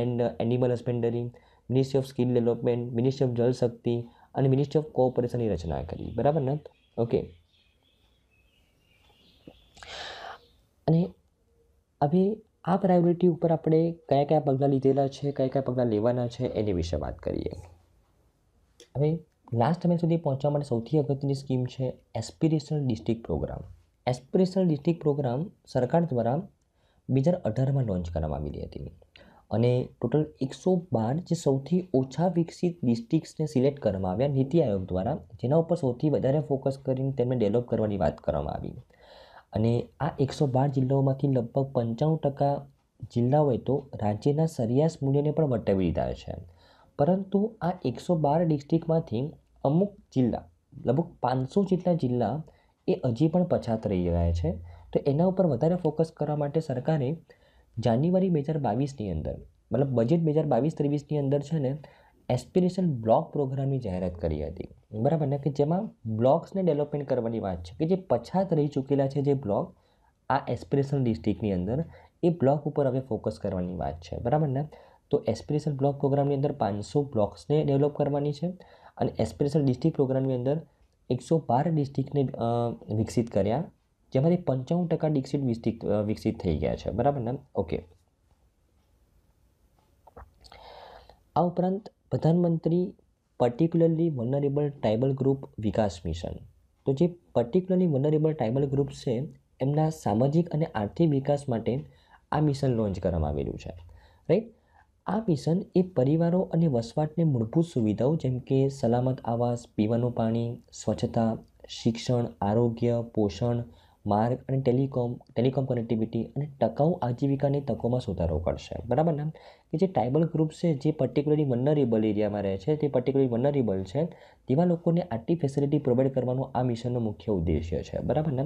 and animal husbandry ministry of skill development ministry of Jal Shakti અને મિનિસ્ટ્રી ઓફ કોઓપરેશનની રચના કરી બરાબર ને ઓકે અને હવે આ પ્રાયોરિટી ઉપર આપણે કયા કયા પગલાં લીધેલા છે કયા કયા પગલાં લેવાના છે એની વિશે વાત કરીએ હવે લાસ્ટ સમય સુધી પહોંચવા માટે સૌથી અગત્યની સ્કીમ છે aspirational district programme aspirational district programme સરકાર દ્વારા બે હજાર અઢારમાં લોન્ચ કરવામાં આવી હતી અને ટોટલ એકસો બાર જે સૌથી ઓછા વિકસિત ડિસ્ટ્રિક્ટ્સને સિલેક્ટ કરવામાં આવ્યા નીતિ આયોગ દ્વારા જેના ઉપર સૌથી વધારે ફોકસ કરીને તેમને ડેવલપ કરવાની વાત કરવામાં આવી અને આ એકસો બાર જિલ્લાઓમાંથી લગભગ પંચાણું ટકા જિલ્લાઓએ તો રાજ્યના સરિયાસ મૂલ્યને પણ વટાવી દીધા છે પરંતુ આ એકસો બાર ડિસ્ટ્રિક્ટમાંથી અમુક જિલ્લા લગભગ પાંચસો જેટલા જિલ્લા એ હજી પણ પછાત રહી ગયા છે તો એના ઉપર વધારે ફોકસ કરવા માટે સરકારે જાન્યુઆરી બે હજાર બાવીસની અંદર મતલબ બજેટ બે હજાર બાવીસ ત્રેવીસની અંદર છે ને એસ્પિરેશન બ્લોક પ્રોગ્રામની જાહેરાત કરી હતી બરાબર ને કે જેમાં બ્લોક્સને ડેવલપમેન્ટ કરવાની વાત છે કે જે પછાત રહી ચૂકેલા છે જે બ્લોક આ એસ્પિરેશન ડિસ્ટ્રિક્ટની અંદર એ બ્લોક ઉપર હવે ફોકસ કરવાની વાત છે બરાબર ને તો એસ્પિરેશન બ્લોક પ્રોગ્રામની અંદર પાંચસો બ્લોક્સને ડેવલપ કરવાની છે અને એસ્પિરેશન ડિસ્ટ્રિક્ટ પ્રોગ્રામની અંદર એકસો બાર ડિસ્ટ્રિક્ટને વિકસિત કર્યા જેમાંથી પંચાવન ટકા ડિસ્ટ્રિક્ટ વિકસિત વિકસિત થઈ ગયા છે બરાબર ને ઓકે આ ઉપરાંત Pradhan Mantri particularly vulnerable tribal group વિકાસ મિશન તો જે પર્ટિક્યુલરલી વનરેબલ ટ્રાઇબલ ગ્રુપ છે એમના સામાજિક અને આર્થિક વિકાસ માટે આ મિશન લોન્ચ કરવામાં આવેલું છે રાઈટ આ મિશન એ પરિવારો અને વસવાટને મૂળભૂત સુવિધાઓ જેમ કે સલામત આવાસ પીવાનું પાણી સ્વચ્છતા શિક્ષણ આરોગ્ય પોષણ માર્ગ અને ટેલિકોમ ટેલિકોમ કનેક્ટિવિટી અને ટકાઉ આજીવિકાની તકોમાં સુધારો કરશે બરાબર ને કે જે ટ્રાઇબલ ગ્રુપ છે જે પર્ટિક્યુલરલી વનરેબલ એરિયામાં રહે છે તે પર્ટિક્યુલરલી વનરેબલ છે તેવા લોકોને આટલી ફેસિલિટી પ્રોવાઈડ કરવાનો આ મિશનનો મુખ્ય ઉદ્દેશ્ય છે બરાબર ને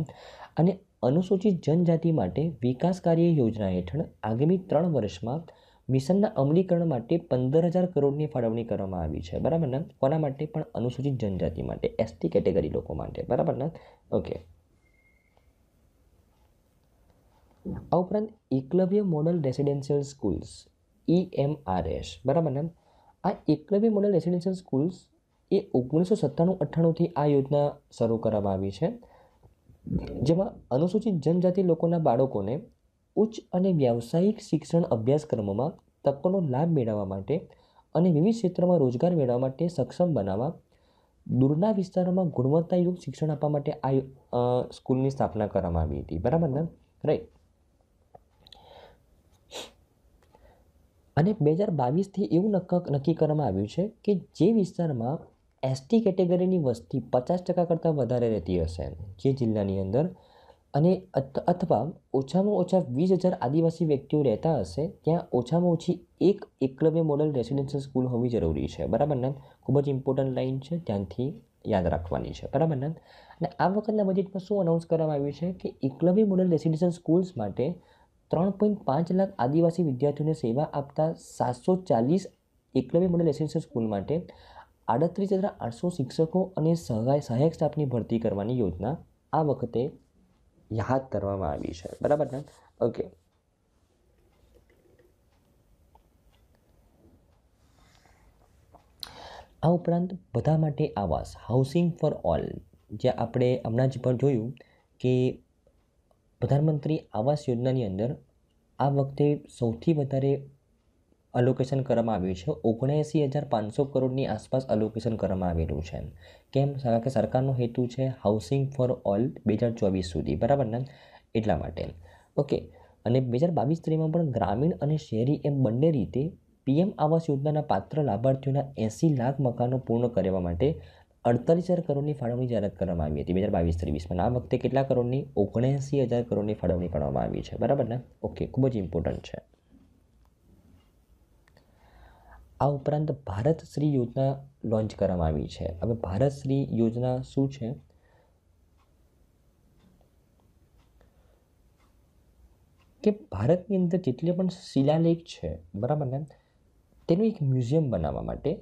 અને અનુસૂચિત જનજાતિ માટે વિકાસ કાર્ય યોજના હેઠળ આગામી ત્રણ વર્ષમાં મિશનના અમલીકરણ માટે પંદર હજાર કરોડની ફાળવણી કરવામાં આવી છે બરાબર ને કોના માટે પણ અનુસૂચિત જનજાતિ માટે એસટી કેટેગરી લોકો માટે બરાબર ને ઓકે આ ઉપરાંત Eklavya model residential schools EMRS બરાબર ને આ એકલવ્ય મોડલ રેસિડેન્શિયલ સ્કૂલ્સ એ ઓગણીસો સત્તાણું અઠ્ઠાણુંથી આ યોજના શરૂ કરવામાં આવી છે જેમાં અનુસૂચિત જનજાતિ લોકોના બાળકોને ઉચ્ચ અને વ્યાવસાયિક શિક્ષણ અભ્યાસક્રમોમાં તકોનો લાભ મેળવવા માટે અને વિવિધ ક્ષેત્રોમાં રોજગાર મેળવવા માટે સક્ષમ બનાવવા દૂરના વિસ્તારોમાં ગુણવત્તાયુક્ત શિક્ષણ આપવા માટે આ સ્કૂલની સ્થાપના કરવામાં આવી હતી બરાબર ને રાઈટ અને બે હજાર બાવીસથી એવું નક્કી કરવામાં આવ્યું છે કે જે વિસ્તારમાં એસટી કેટેગરીની વસ્તી પચાસ ટકા કરતાં વધારે રહેતી હશે જે જિલ્લાની અંદર અને અથવા ઓછામાં ઓછા વીસ હજાર આદિવાસી વ્યક્તિઓ રહેતા હશે ત્યાં ઓછામાં ઓછી એક એકલવ્ય મોડલ રેસિડેન્શિયલ સ્કૂલ હોવી જરૂરી છે બરાબર ને ખૂબ જ ઇમ્પોર્ટન્ટ લાઇન છે ધ્યાનથી યાદ રાખવાની છે બરાબર ને અને આ વખતના બજેટમાં શું અનાઉન્સ કરવામાં આવ્યું છે કે એકલવ્ય મોડલ રેસિડેન્શિયલ સ્કૂલ્સ માટે ત્રણ પોઈન્ટ પાંચ લાખ આદિવાસી વિદ્યાર્થીઓને સેવા આપતા સાતસો ચાલીસ એકલવ્ય મોડલ રેસિડેન્શિયલ સ્કૂલ માટે આડત્રીસ હજાર આઠસો શિક્ષકો અને સહાય સહાયક સ્ટાફની ભરતી કરવાની યોજના આ વખતે યાદ કરવામાં આવી છે બરાબર ને ઓકે આ ઉપરાંત બધા માટે આવાસ હાઉસિંગ ફોર ઓલ જે આપણે હમણાં જ પણ જોયું કે પ્રધાનમંત્રી આવાસ યોજનાની અંદર આ વખતે સૌથી વધારે અલોકેશન કરવામાં આવ્યું છે ઓગણએંસી હજાર પાંચસો કરોડની આસપાસ અલોકેશન કરવામાં આવેલું છે કેમ કારણ કે સરકારનો હેતુ છે હાઉસિંગ ફોર ઓલ બે હજાર ચોવીસ સુધી બરાબર ને એટલા માટે ઓકે અને બે હજાર બાવીસ ત્રેમાં પણ ગ્રામીણ અને શહેરી એમ બંને રીતે પીએમ આવાસ યોજનાના પાત્ર લાભાર્થીઓના એંસી લાખ મકાનો પૂર્ણ કરવા માટે અડતાલીસ હજાર કરોડની ફાળવણી જાહેરાત કરવામાં આવી હતી બે હજાર બાવીસ ત્રેવીસમાં આ વખતે કેટલા કરોડની ઓગણસી હજાર કરોડની ફાળવણી કરવામાં આવી છે બરાબર ને ઓકે ખૂબ જ ઇમ્પોર્ટન્ટ છે આ ઉપરાંત ભારત શ્રી યોજના લોન્ચ કરવામાં આવી છે હવે ભારત શ્રી યોજના શું છે કે ભારતની અંદર જેટલી પણ શિલાલેખ છે બરાબર ને તેનું એક મ્યુઝિયમ બનાવવા માટે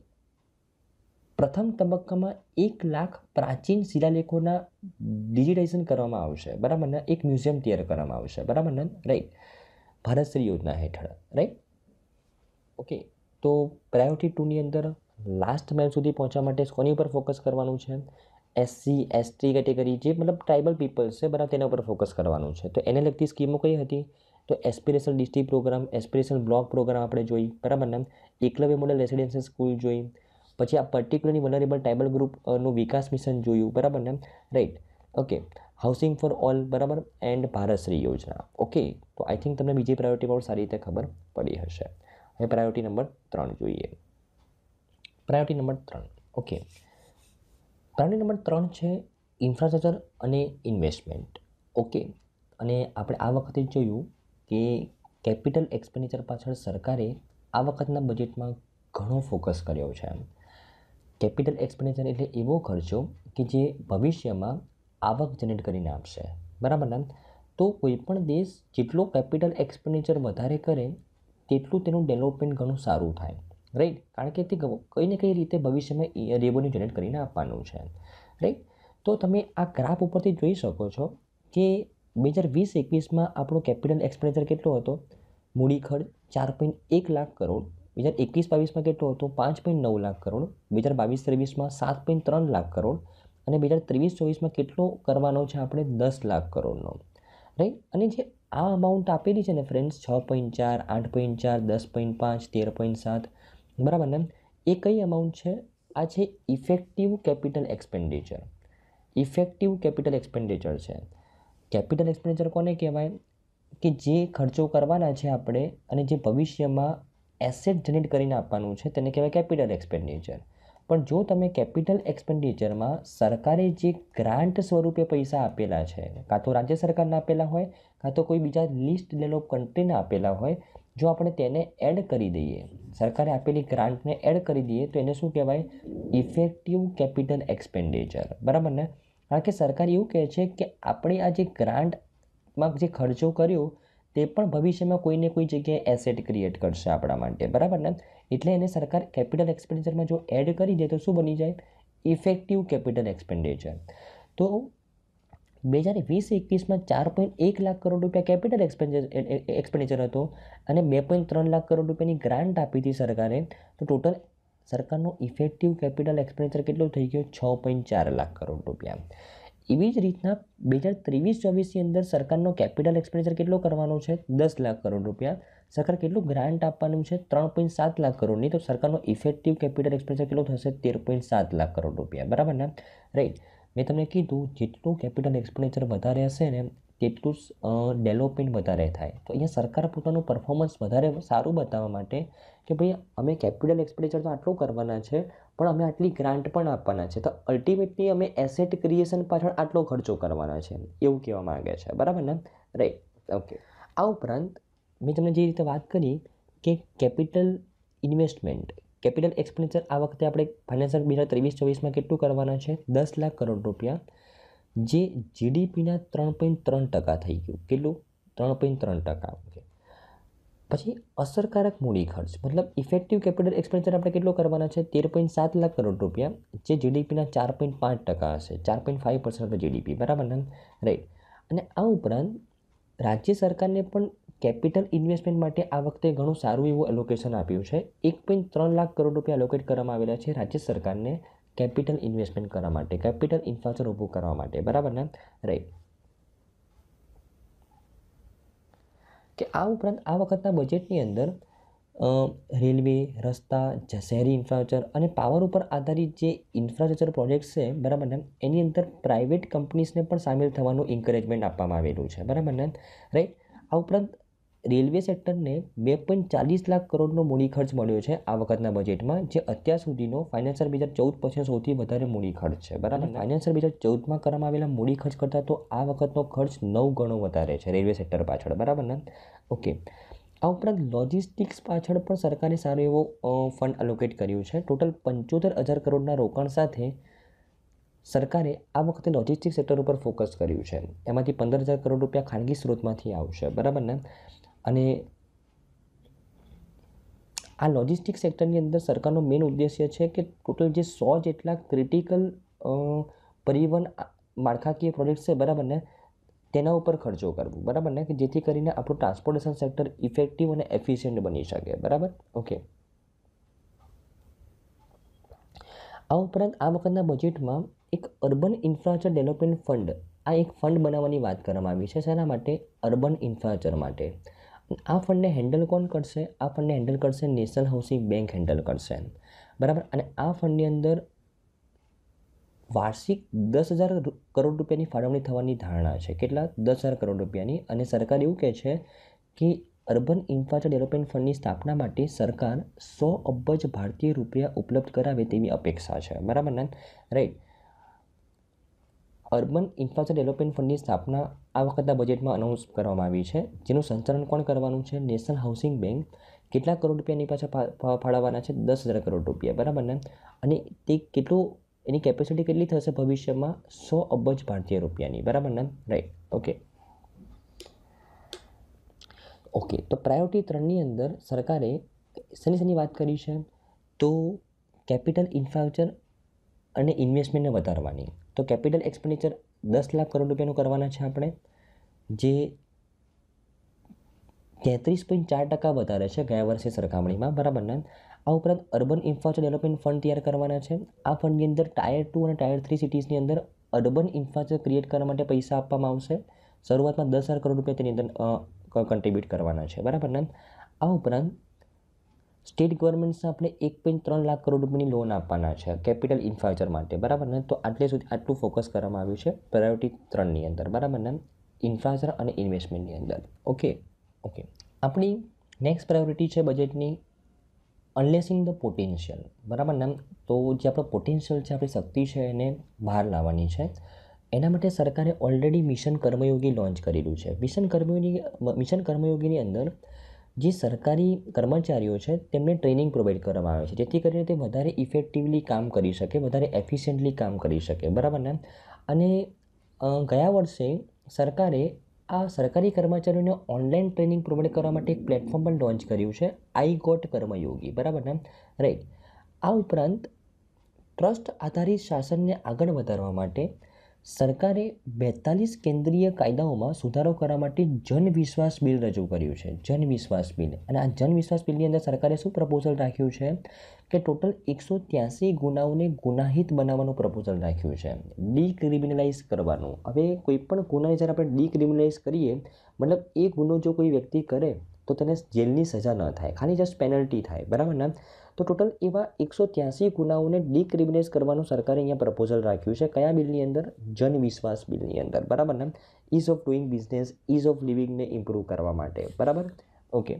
પ્રથમ તબક્કામાં એક લાખ પ્રાચીન શિલાલેખોના ડિજિટાઇઝેશન કરવામાં આવશે બરાબર ને એક મ્યુઝિયમ તૈયાર કરવામાં આવશે બરાબર ને રાઈટ ભારતશ્રી યોજના હેઠળ રાઈટ ઓકે તો પ્રાયોરિટી ટુની અંદર લાસ્ટ મેલ સુધી પહોંચવા માટે કોની ઉપર ફોકસ કરવાનું છે એસસી એસટી કેટેગરી જે મતલબ ટ્રાઇબલ પીપલ્સ છે બરાબર તેના ઉપર ફોકસ કરવાનું છે તો એને લગતી સ્કીમો કઈ હતી તો aspiration district programme aspiration block programme આપણે જોઈ બરાબર ને એકલવ્ય મોડલ રેસિડેન્શિયલ સ્કૂલ જોઈ પછી આ પર્ટિક્યુલરલી વલરેબલ ટ્રાઇબલ ગ્રુપનું વિકાસ મિશન જોયું બરાબર ને right okay housing for all બરાબર એન્ડ ભારતશ્રી યોજના ઓકે તો આઈ થિંક તમને બીજી પ્રાયોરિટી પણ સારી રીતે ખબર પડી હશે હવે પ્રાયોરિટી નંબર ત્રણ જોઈએ પ્રાયોરિટી નંબર ત્રણ ઓકે પ્રાયોરિટી નંબર ત્રણ છે ઇન્ફ્રાસ્ટ્રક્ચર અને ઇન્વેસ્ટમેન્ટ ઓકે અને આપણે આ વખતે જોયું કે કેપિટલ એક્સપેન્ડિચર પાછળ સરકારે આ વખતના બજેટમાં ઘણો ફોકસ કર્યો છે એમ કેપિટલ એક્સપેન્ડિચર એટલે એવો ખર્ચો કે જે ભવિષ્યમાં આવક જનરેટ કરીને આપશે બરાબર ને તો કોઈપણ દેશ જેટલો કેપિટલ એક્સપેન્ડિચર વધારે કરે તેટલું તેનું ડેવલપમેન્ટ ઘણું સારું થાય રાઈટ કારણ કે તે કઈ ને કઈ રીતે ભવિષ્યમાં રેવન્યુ જનરેટ કરીને આપવાનું છે રાઈટ તો તમે આ ગ્રાફ ઉપરથી જોઈ શકો છો કે બે હજાર વીસ એકવીસમાં આપણો કેપિટલ એક્સપેન્ડિચર કેટલો હતો મૂડી ખર્ચ ચાર પોઈન્ટ એક લાખ કરોડ બે હજાર એકવીસ બાવીસમાં કેટલો હતો પાંચ પોઈન્ટ નવ લાખ કરોડ બે હજાર બાવીસ ત્રેવીસમાં સાત પોઈન્ટ ત્રણ લાખ કરોડ અને બે હજાર ત્રેવીસ ચોવીસમાં કેટલો કરવાનો છે આપણે દસ લાખ કરોડનો રાઈટ અને જે આ અમાઉન્ટ આપેલી છે ને ફ્રેન્ડ્સ છ પોઈન્ટ ચાર આઠ પોઈન્ટ ચાર દસ પોઈન્ટ પાંચ તેર પોઈન્ટ સાત બરાબર ને એ કઈ અમાઉન્ટ છે આ છે effective capital expenditure effective capital expenditure છે કેપિટલ એક્સપેન્ડિચર કોને કહેવાય કે જે ખર્ચો કરવાના છે આપણે અને જે ભવિષ્યમાં એસેટ જનરેટ કરીને આપવાનું છે તેને કહેવાય કેપિટલ એક્સપેન્ડિચર પણ જો તમે કેપિટલ એક્સપેન્ડિચરમાં સરકારે જે ગ્રાન્ટ સ્વરૂપે પૈસા આપેલા છે કાં તો રાજ્ય સરકારને આપેલા હોય કાં તો કોઈ બીજા લિસ્ટ લેલો કન્ટ્રીના આપેલા હોય જો આપણે તેને એડ કરી દઈએ સરકારે આપેલી ગ્રાન્ટને એડ કરી દઈએ તો એને શું કહેવાય ઇફેક્ટિવ કેપિટલ એક્સપેન્ડિચર બરાબર ને કારણ કે સરકાર એવું કહે છે કે આપણે આ જે ગ્રાન્ટમાં જે ખર્ચો કર્યો તે પણ ભવિષ્યમાં કોઈને કોઈ જગ્યાએ એસેટ ક્રિએટ કરશે આપણા માટે બરાબર ને એટલે એને સરકાર કેપિટલ એક્સપેન્ડિચરમાં જો એડ કરી દે તો શું બની જાય ઇફેક્ટિવ કેપિટલ એક્સપેન્ડિચર તો બે હજાર વીસ એકવીસમાં ચાર પોઈન્ટ એક લાખ કરોડ રૂપિયા કેપિટલ એક્સપેન્ડિચર એક્સપેન્ડિચર હતો અને બે પોઈન્ટ ત્રણ લાખ કરોડ રૂપિયાની ગ્રાન્ટ આપી હતી સરકારે તો ટોટલ સરકારનું ઇફેક્ટિવ કેપિટલ એક્સપેન્ડિચર કેટલું થઈ ગયું છ પોઈન્ટ ચાર લાખ કરોડ રૂપિયા એવી જ રીતના બે હજાર ત્રેવીસ ચોવીસની અંદર સરકારનો કેપિટલ એક્સપેન્ડિચર કેટલો કરવાનો છે દસ લાખ કરોડ રૂપિયા સરકાર કેટલું ગ્રાન્ટ આપવાનું છે ત્રણ પોઈન્ટ સાત લાખ કરોડની તો સરકારનો ઇફેક્ટિવ કેપિટલ એક્સપેન્ડિચર કેટલો થશે તેર પોઈન્ટ સાત લાખ કરોડ રૂપિયા બરાબર ને રાઈટ મેં તમને કીધું જેટલું કેપિટલ એક્સપેન્ડિચર વધારે હશે ને તેટલું ડેવલપમેન્ટ વધારે થાય તો અહીંયા સરકાર પોતાનું પરફોર્મન્સ વધારે સારું બતાવવા માટે કે ભાઈ અમે કેપિટલ એક્સપેન્ડિચર તો આટલું કરવાના છે પણ અમે આટલી ગ્રાન્ટ પણ આપવાના છે તો અલ્ટિમેટલી અમે એસેટ ક્રિએશન પાછળ આટલો ખર્ચો કરવાના છે એવું કહેવા માગે છે બરાબર ને રાઈટ ઓકે આ ઉપરાંત મેં તમને જે રીતે વાત કરી કે કેપિટલ ઇન્વેસ્ટમેન્ટ કેપિટલ એક્સપેન્ડિચર આ વખતે આપણે ફાઇનાન્સર બે હજાર ત્રેવીસ ચોવીસમાં કેટલું કરવાના છે દસ લાખ કરોડ રૂપિયા જે જીડીપીના ત્રણ પોઈન્ટ ત્રણ ટકા થઈ ગયું કેટલું ત્રણ પોઈન્ટ ત્રણ ટકા ઓકે પછી અસરકારક મૂડી ખર્ચ મતલબ ઇફેક્ટિવ કેપિટલ એક્સપેન્ડિચર આપણે કેટલો કરવાના છે તેર પોઈન્ટ સાત લાખ કરોડ રૂપિયા જે જીડીપીના ચાર પોઈન્ટ પાંચ ટકા હશે ચાર પોઈન્ટ ફાઇવ પર્સન્ટ જીડીપી બરાબર ને રાઈટ અને આ ઉપરાંત રાજ્ય સરકારને પણ કેપિટલ ઇન્વેસ્ટમેન્ટ માટે આ વખતે ઘણું સારું એવું એલોકેશન આપ્યું છે એક પોઈન્ટ ત્રણ લાખ કરોડ રૂપિયા એલોકેટ કરવામાં આવેલા છે રાજ્ય સરકારને કેપિટલ ઇન્વેસ્ટમેન્ટ કરવા માટે કેપિટલ ઇન્ફ્રાસ્ટ્રક્ચર ઊભું કરવા માટે બરાબર ને રાઈટ કે આ ઉપરાંત આ વખતના બજેટની અંદર રેલવે રસ્તા શહેરી ઇન્ફ્રાસ્ટ્રક્ચર અને પાવર ઉપર આધારિત જે ઇન્ફ્રાસ્ટ્રક્ચર પ્રોજેક્ટ્સ છે બરાબર ને એની અંદર પ્રાઇવેટ કંપનીઝને પણ સામેલ થવાનું એન્કરેજમેન્ટ આપવામાં આવેલું છે બરાબર ને રાઈટ આ ઉપરાંત રેલવે સેક્ટરને બે પોઈન્ટ ચાલીસ લાખ કરોડનો મૂડી ખર્ચ મળ્યો છે આ વખતના બજેટમાં જે અત્યાર સુધીનો ફાઇનાન્સર બે ચૌદ પછી સૌથી વધારે મૂડી ખર્ચ છે બરાબર ફાઇનાન્સર બે ચૌદમાં કરવામાં આવેલા મૂડી ખર્ચ કરતાં તો આ વખતનો ખર્ચ નવ ગણો વધારે છે રેલવે સેક્ટર પાછળ બરાબર ને ઓકે આ ઉપરાંત લોજિસ્ટિક્સ પાછળ પણ સરકારે સારો એવો ફંડ એલોકેટ કર્યું છે ટોટલ પંચોતેર હજાર કરોડના રોકાણ સાથે સરકારે આ વખતે લોજિસ્ટિક સેક્ટર ઉપર ફોકસ કર્યું છે એમાંથી પંદર હજાર કરોડ રૂપિયા ખાનગી સ્ત્રોતમાંથી આવશે બરાબર ને અને આ લોજિસ્ટિક સેક્ટરની અંદર સરકારનો મેઇન ઉદ્દેશ્ય છે કે ટોટલ જે સો જેટલા ક્રિટિકલ પરિવહન માળખાકીય પ્રોજેક્ટ છે બરાબર ને તેના ઉપર ખર્ચો કરવો બરાબર ને કે જેથી કરીને આપણું ટ્રાન્સપોર્ટેશન સેક્ટર ઇફેક્ટિવ અને એફિશિયન્ટ બની શકે બરાબર ઓકે આ ઉપરાંત આ વખતના બજેટમાં એક અર્બન ઇન્ફ્રાસ્ટ્રક્ચર ડેવલપમેન્ટ ફંડ આ એક ફંડ બનાવવાની વાત કરવામાં આવી છે શેના માટે અર્બન ઇન્ફ્રાસ્ટ્રક્ચર માટે આ ફંડને હેન્ડલ કોણ કરશે આ ફંડને હેન્ડલ કરશે નેશનલ હાઉસિંગ બેંક હેન્ડલ કરશે બરાબર અને આ ફંડની અંદર વાર્ષિક દસ હજાર કરોડ રૂપિયાની ફાળવણી થવાની ધારણા છે કેટલા દસ હજાર કરોડ રૂપિયાની અને સરકાર એવું કહે છે કે અર્બન ઇન્ફ્રાસ્ટ્રક્ચર ડેવલપમેન્ટ ફંડની સ્થાપના માટે સરકાર સો અબજ ભારતીય રૂપિયા ઉપલબ્ધ કરાવે તેવી અપેક્ષા છે બરાબર ને રાઈટ અર્બન ઇન્ફ્રાસ્ટ્રક્ચર ડેવલપમેન્ટ ફંડની સ્થાપના આ વખતના બજેટમાં અનાઉન્સ કરવામાં આવી છે જેનું સંચાલન કોણ કરવાનું છે નેશનલ હાઉસિંગ બેંક કેટલા કરોડ રૂપિયાની પાછા ફાળવવાના છે દસ હજાર કરોડ રૂપિયા બરાબર ને અને તે કેટલું એની કેપેસિટી કેટલી થશે ભવિષ્યમાં સો અબજ ભારતીય રૂપિયાની બરાબર ને રાઈટ ઓકે ઓકે તો પ્રાયોરિટી ત્રણની અંદર સરકારે શેની શેની વાત કરી છે તો કેપિટલ ઇન્ફ્રાસ્ટ્રક્ચર અને ઇન્વેસ્ટમેન્ટને વધારવાની તો કેપિટલ એક્સપેન્ડિચર દસ લાખ કરોડ રૂપિયાનું કરવાના છે આપણે જે તેત્રીસ પોઈન્ટ ચાર ટકા વધારે છે ગયા વર્ષે સરખામણીમાં બરાબર ને આ ઉપરાંત અર્બન ઇન્ફ્રાસ્ટ્રક્ચર ડેવલપમેન્ટ ફંડ તૈયાર કરવાના છે આ ફંડની અંદર ટાયર ટુ અને ટાયર થ્રી સિટીઝની અંદર અર્બન ઇન્ફ્રાસ્ટ્રક્ચર ક્રિએટ કરવા માટે પૈસા આપવામાં આવશે શરૂઆતમાં દસ હજાર કરોડ રૂપિયા તેની અંદર કન્ટ્રીબ્યુટ કરવાના છે બરાબર ને આ ઉપરાંત સ્ટેટ ગવર્મેન્ટ્સને આપણે એક પોઈન્ટ ત્રણ લાખ કરોડ રૂપિયાની લોન આપવાના છે કેપિટલ ઇન્ફ્રાસ્ટ્રક્ચર માટે બરાબર ને તો આટલે સુધી આટલું ફોકસ કરવામાં આવ્યું છે પ્રાયોરિટી ત્રણની અંદર બરાબર ને ઇન્ફ્રાસ્ટ્રક્ચર અને ઇન્વેસ્ટમેન્ટની અંદર ઓકે ઓકે આપણી નેક્સ્ટ પ્રાયોરિટી છે બજેટની અનલેસિંગ ધ પોટેન્શિયલ બરાબર ને તો જે આપણો પોટેન્શિયલ છે આપણી શક્તિ છે એને બહાર લાવવાની છે એના માટે સરકારે ઓલરેડી મિશન કર્મયોગી લોન્ચ કરેલું છે મિશન કર્મયોગી મિશન કર્મયોગીની અંદર જે સરકારી કર્મચારીઓ છે તેમને ટ્રેનિંગ પ્રોવાઈડ કરવામાં આવે છે જેથી કરીને તે વધારે ઇફેક્ટિવલી કામ કરી શકે વધારે એફિશિયન્ટલી કામ કરી શકે બરાબર ને અને ગયા વર્ષે સરકારે આ સરકારી કર્મચારીઓને ઓનલાઈન ટ્રેનિંગ પ્રોવાઈડ કરવા માટે એક પ્લેટફોર્મ પણ લોન્ચ કર્યું છે આઈ ગોટ કર્મયોગી બરાબર ને રાઈટ આ ઉપરાંત ટ્રસ્ટ આધારિત શાસનને આગળ વધારવા માટે સરકારે બેતાલીસ કેન્દ્રીય કાયદાઓમાં સુધારો કરવા માટે જનવિશ્વાસ બિલ રજૂ કર્યું છે જનવિશ્વાસ બિલ અને આ જનવિશ્વાસ બિલની અંદર સરકારે શું પ્રપોઝલ રાખ્યું છે કે ટોટલ એકસો ત્યાસી ગુનાઓને ગુનાહિત બનાવવાનું પ્રપોઝલ રાખ્યું છે ડીક્રિમિનલાઇઝ કરવાનું હવે કોઈપણ ગુનાને જ્યારે આપણે ડીક્રિમિનલાઇઝ કરીએ મતલબ એ ગુનો જો કોઈ વ્યક્તિ કરે તો તેને જેલની સજા ન થાય ખાલી જસ્ટ પેનલ્ટી થાય બરાબર ને તો ટોટલ એવા એકસો ત્યાસી ગુનાઓને ડિક્રિમિનાઇઝ કરવાનું સરકારે અહીંયા પ્રપોઝલ રાખ્યું છે કયા બિલની અંદર જનવિશ્વાસ બિલની અંદર બરાબર ને ease of doing business ease of લિવિંગને ઇમ્પ્રૂવ કરવા માટે બરાબર ઓકે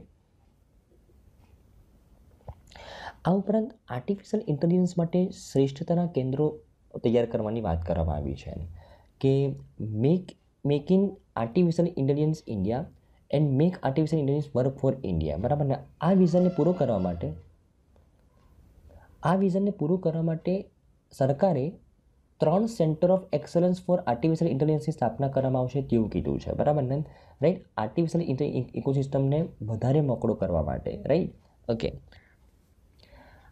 આ ઉપરાંત આર્ટિફિશિયલ ઇન્ટેલિજન્સ માટે શ્રેષ્ઠતાના કેન્દ્રો તૈયાર કરવાની વાત કરવામાં આવી છે કે make make in artificial intelligence India and make artificial intelligence work for India બરાબર ને આ વિઝનને પૂરો કરવા માટે આ વિઝનને પૂરું કરવા માટે સરકારે ત્રણ centre of excellence for artificial ઇન્ટેલિજન્સની સ્થાપના કરવામાં આવશે તેવું કીધું છે બરાબર ને રાઈટ આર્ટિફિશિયલ ઇકોસિસ્ટમને વધારે મોકળો કરવા માટે રાઈટ ઓકે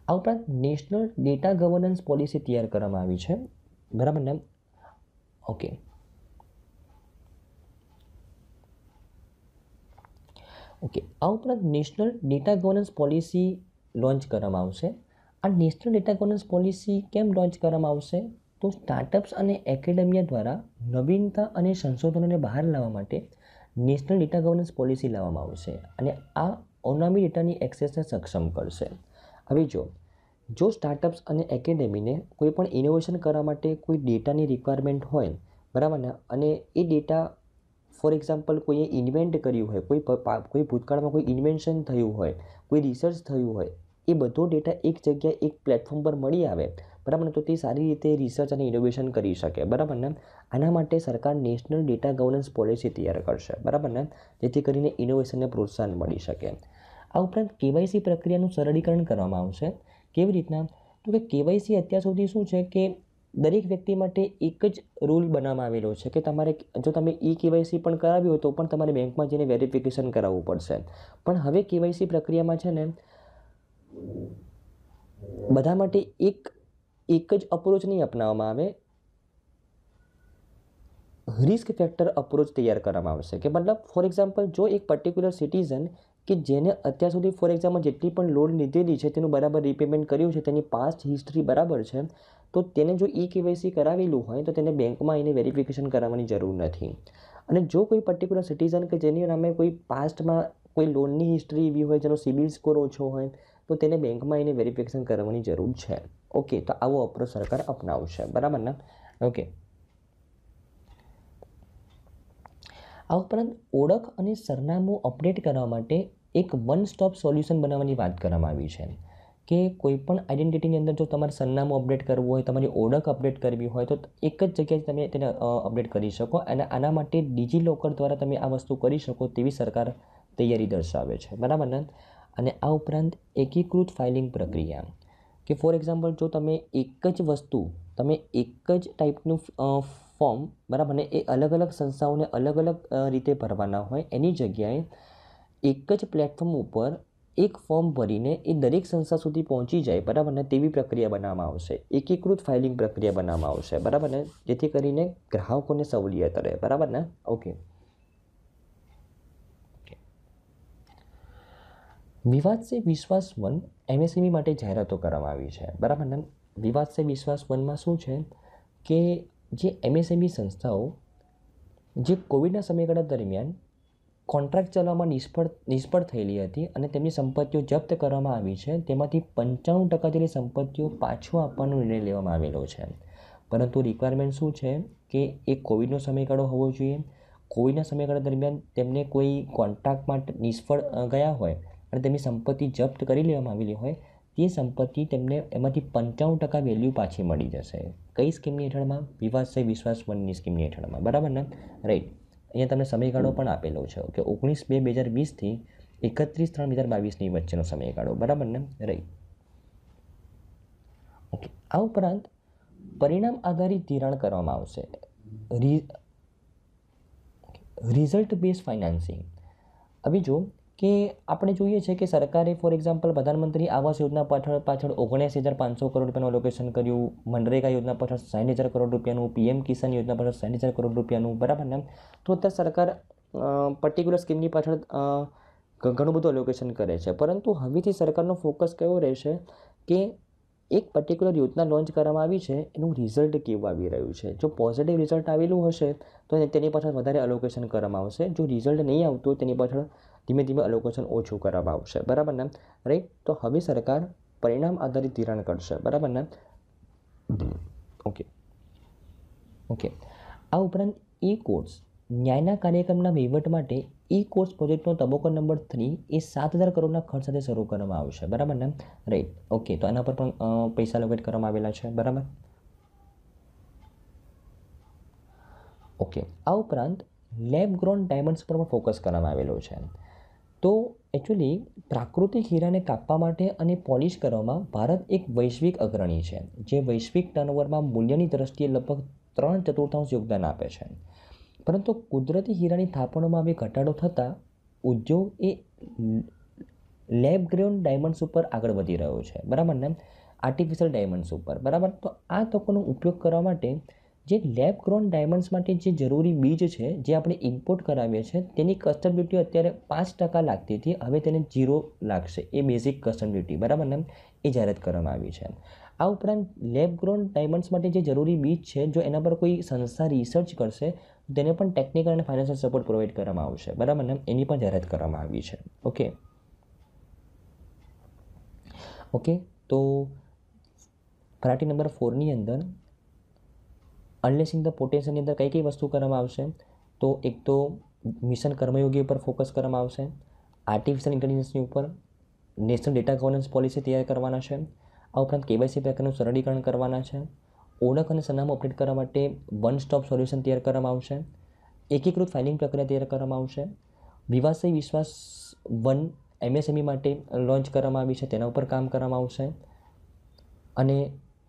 આ ઉપરાંત નેશનલ ડેટા ગવર્નન્સ પોલિસી તૈયાર કરવામાં આવી છે બરાબર ને ઓકે ઓકે આ ઉપરાંત national data governance policy launch કરવામાં આવશે આ નેશનલ ડેટા ગવર્નન્સ પોલિસી કેમ લોન્ચ કરવામાં આવશે તો સ્ટાર્ટઅપ્સ અને એકેડેમિયા દ્વારા નવીનતા અને સંશોધનોને બહાર લાવવા માટે નેશનલ ડેટા ગવર્નન્સ પોલિસી લાવવામાં આવશે અને આ ઓનામી ડેટાની એક્સેસને સક્ષમ કરશે હવે જો જો સ્ટાર્ટઅપ્સ અને એકેડેમીને કોઈ પણ ઇનોવેશન કરવા માટે કોઈ ડેટાની રિક્વાયરમેન્ટ હોય બરાબર ને અને એ ડેટા ફોર એક્ઝામ્પલ કોઈએ ઇન્વેન્ટ કર્યું હોય કોઈ કોઈ ભૂતકાળમાં કોઈ ઇન્વેન્શન થયું હોય કોઈ રિસર્ચ થયું હોય એ બધો ડેટા એક જગ્યાએ એક પ્લેટફોર્મ પર મળી આવે બરાબર ને તો તે સારી રીતે રિસર્ચ અને ઇનોવેશન કરી શકે બરાબર ને આના માટે સરકાર નેશનલ ડેટા ગવર્નન્સ પોલિસી તૈયાર કરશે બરાબર ને જેથી કરીને ઇનોવેશનને પ્રોત્સાહન મળી શકે આ ઉપરાંત કેવાયસી પ્રક્રિયાનું સરળીકરણ કરવામાં આવશે કેવી રીતના તો કે કેવાયસી અત્યાર સુધી શું છે કે દરેક વ્યક્તિ માટે એક જ રૂલ બનાવવામાં આવેલો છે કે તમારે જો તમે ઈ કેવાયસી પણ કરાવી હોય તો પણ તમારે બેંકમાં જઈને વેરિફિકેશન કરાવવું પડશે પણ હવે કેવાયસી પ્રક્રિયામાં છે ને બધા માટે એક એક જ અપ્રોચ નહીં અપનાવવામાં આવે રિસ્ક ફેક્ટર અપ્રોચ તૈયાર કરવામાં આવશે કે મતલબ ફોર એક્ઝામ્પલ જો એક પર્ટિક્યુલર સિટીઝન કે જેને અત્યાર સુધી ફોર એક્ઝામ્પલ જેટલી પણ લોન લીધેલી છે તેનું બરાબર રીપેમેન્ટ કર્યું છે તેની પાસ્ટ હિસ્ટ્રી બરાબર છે તો તેને જો ઈ e કેવાયસી કરાવેલું હોય તો તેને બેંકમાં આવીને વેરિફિકેશન કરાવવાની જરૂર નથી અને જો કોઈ પર્ટિક્યુલર સિટીઝન કે જેની નામે કોઈ પાસ્ટમાં કોઈ લોનની હિસ્ટ્રી એવી હોય જેનો સિબિલ સ્કોર ઓછો હોય તો તેને બેંકમાં એને વેરિફિકેશન કરવાની જરૂર છે ઓકે તો આવો અપ્રોચ સરકાર અપનાવશે બરાબર ને ઓકે આ ઉપરાંત ઓળખ અને સરનામું અપડેટ કરવા માટે એક વન સ્ટોપ સોલ્યુશન બનાવવાની વાત કરવામાં આવી છે કે કોઈપણ આઈડેન્ટિટીની અંદર જો તમારે સરનામું અપડેટ કરવું હોય તમારી ઓળખ અપડેટ કરવી હોય તો એક જ જગ્યાએ તમે તેને અપડેટ કરી શકો અને આના માટે ડિજિલોકર દ્વારા તમે આ વસ્તુ કરી શકો તેવી સરકાર તૈયારી દર્શાવે છે બરાબર ને અને આ ઉપરાંત એકીકૃત ફાઇલિંગ પ્રક્રિયા કે ફોર એક્ઝામ્પલ જો તમે એક જ વસ્તુ તમે એક જ ટાઈપનું ફોર્મ બરાબર ને એ અલગ અલગ સંસ્થાઓને અલગ અલગ રીતે ભરવાના હોય એની જગ્યાએ એક જ પ્લેટફોર્મ ઉપર એક ફોર્મ ભરીને એ દરેક સંસ્થા સુધી પહોંચી જાય બરાબર ને તેવી પ્રક્રિયા બનાવવામાં આવશે એકીકૃત ફાઇલિંગ પ્રક્રિયા બનાવવામાં આવશે બરાબર ને જેથી કરીને ગ્રાહકોને સહુલિયત રહે બરાબર ને ઓકે વિવાદ સે વિશ્વાસ વન એમએસએમઈ માટે જાહેરાતો કરવામાં આવી છે બરાબર ને વિવાદ સે વિશ્વાસ વનમાં શું છે કે જે એમએસએમઈ સંસ્થાઓ જે કોવિડના સમયગાળા દરમિયાન કોન્ટ્રાક્ટ ચલાવવામાં નિષ્ફળ નિષ્ફળ થયેલી હતી અને તેમની સંપત્તિઓ જપ્ત કરવામાં આવી છે તેમાંથી પંચાણું ટકા જેટલી સંપત્તિઓ પાછો આપવાનો નિર્ણય લેવામાં આવેલો છે પરંતુ રિક્વાયરમેન્ટ શું છે કે એ કોવિડનો સમયગાળો હોવો જોઈએ કોવિડના સમયગાળા દરમિયાન તેમને કોઈ કોન્ટ્રાક્ટ માટે નિષ્ફળ ગયા હોય અને તેમની સંપત્તિ જપ્ત કરી લેવામાં આવેલી હોય તે સંપત્તિ તેમને એમાંથી પંચાવન ટકા વેલ્યુ પાછી મળી જશે કઈ સ્કીમની હેઠળમાં વિવાદસય વિશ્વાસ બંધની સ્કીમની હેઠળમાં બરાબર ને રાઈટ અહીંયા તમને સમયગાળો પણ આપેલો છે કે ઓગણીસ બે બે હજાર વીસથી એકત્રીસ ત્રણ બે હજાર બાવીસની વચ્ચેનો સમયગાળો બરાબર ને રાઈટ ઓકે આ ઉપરાંત પરિણામ આધારિત ધિરાણ કરવામાં આવશે રિઝલ્ટ બેઝ ફાઇનાન્સિંગ હવે જો કે આપણે જોઈએ છે કે સરકારે ફોર એક્ઝામ્પલ પ્રધાનમંત્રી આવાસ યોજના પાછળ પાછળ ઓગણીસ હજાર પાંચસો કરોડ રૂપિયાનું એલોકેશન કર્યું મનરેગા યોજના પાછળ સાઠ હજાર કરોડ રૂપિયાનું પીએમ કિસાન યોજના પાછળ સાઠ હજાર કરોડ રૂપિયાનું બરાબર ને તો અત્યારે સરકાર પર્ટિક્યુલર સ્કીમની પાછળ ઘણું બધું એલોકેશન કરે છે પરંતુ હવેથી સરકારનો ફોકસ કેવો રહેશે કે એક પર્ટિક્યુલર યોજના લોન્ચ કરવામાં આવી છે એનું રિઝલ્ટ કેવું આવી રહ્યું છે જો પોઝિટિવ રિઝલ્ટ આવેલું હશે તો તેની પાછળ વધારે અલોકેશન કરવામાં આવશે જો રિઝલ્ટ નહીં આવતું તેની પાછળ ધીમે ધીમે અલોકેશન ઓછું કરવામાં આવશે બરાબર ને રાઈટ તો હવે સરકાર પરિણામ આધારિત ધિરાણ કરશે બરાબર ને ઓકે ઓકે આ ઉપરાંત ઈ કોર્સ ન્યાયના કાર્યક્રમના વહીવટ માટે ઈ કોર્સ પ્રોજેક્ટનો તબક્કો નંબર થ્રી એ સાત હજાર કરોડના ખર્ચ સાથે શરૂ કરવામાં આવશે બરાબર ને રાઈટ ઓકે તો આના પર પણ પૈસા લોકેટ કરવામાં આવેલા છે બરાબર ઓકે આ ઉપરાંત લેબ ગ્રોન ડાયમંડ્સ પર પણ ફોકસ કરવામાં આવેલો છે તો એકચ્યુલી પ્રાકૃતિક હીરાને કાપવા માટે અને પોલિશ કરવામાં ભારત એક વૈશ્વિક અગ્રણી છે જે વૈશ્વિક ટર્નઓવરમાં મૂલ્યની દ્રષ્ટિએ લગભગ ત્રણ ચતુર્થાંશ યોગદાન આપે છે પરંતુ કુદરતી હીરાની થાપણોમાં હવે ઘટાડો થતાં ઉદ્યોગ એ લેબ ગ્રેન ડાયમંડ્સ ઉપર આગળ વધી રહ્યો છે બરાબર ને આર્ટિફિશિયલ ડાયમંડ્સ ઉપર બરાબર તો આ તકોનો ઉપયોગ કરવા માટે જે લેબ ગ્રોન ડાયમંડ્સ માટે જે જરૂરી બીજ છે જે આપણે ઇમ્પોર્ટ કરાવીએ છીએ તેની કસ્ટમ ડ્યુટી અત્યારે પાંચ ટકા લાગતી હતી હવે તેને જીરો લાગશે એ બેઝિક કસ્ટમ ડ્યુટી બરાબર ને એ જાહેરાત કરવામાં આવી છે આ ઉપરાંત લેબ ગ્રોન ડાયમંડ્સ માટે જે જરૂરી બીજ છે જો એના પર કોઈ સંસ્થા રિસર્ચ કરશે તેને પણ ટેકનિકલ અને ફાઇનાન્શિયલ સપોર્ટ પ્રોવાઈડ કરવામાં આવશે બરાબર ને એની પણ જાહેરાત કરવામાં આવી છે ઓકે ઓકે તો ફરાટી નંબર ફોરની અંદર અનલેસિંગ ધ પોટેન્શિયલની અંદર કઈ કઈ વસ્તુ કરવામાં આવશે તો એક તો મિશન કર્મયોગી ઉપર ફોકસ કરવામાં આવશે આર્ટિફિશિયલ ઇન્ટેલિજન્સની ઉપર નેશનલ ડેટા ગવર્નન્સ પોલિસી તૈયાર કરવાના છે આ ઉપરાંત કેવાયસી પેકનું સરળીકરણ કરવાના છે ઓળખ અને સરનામું અપડેટ કરવા માટે વન સ્ટોપ સોલ્યુશન તૈયાર કરવામાં આવશે એકીકૃત ફાઇલિંગ પ્રક્રિયા તૈયાર કરવામાં આવશે વિવાસી વિશ્વાસ વન એમએસએમઈ e માટે લોન્ચ કરવામાં આવી છે તેના ઉપર કામ કરવામાં આવશે અને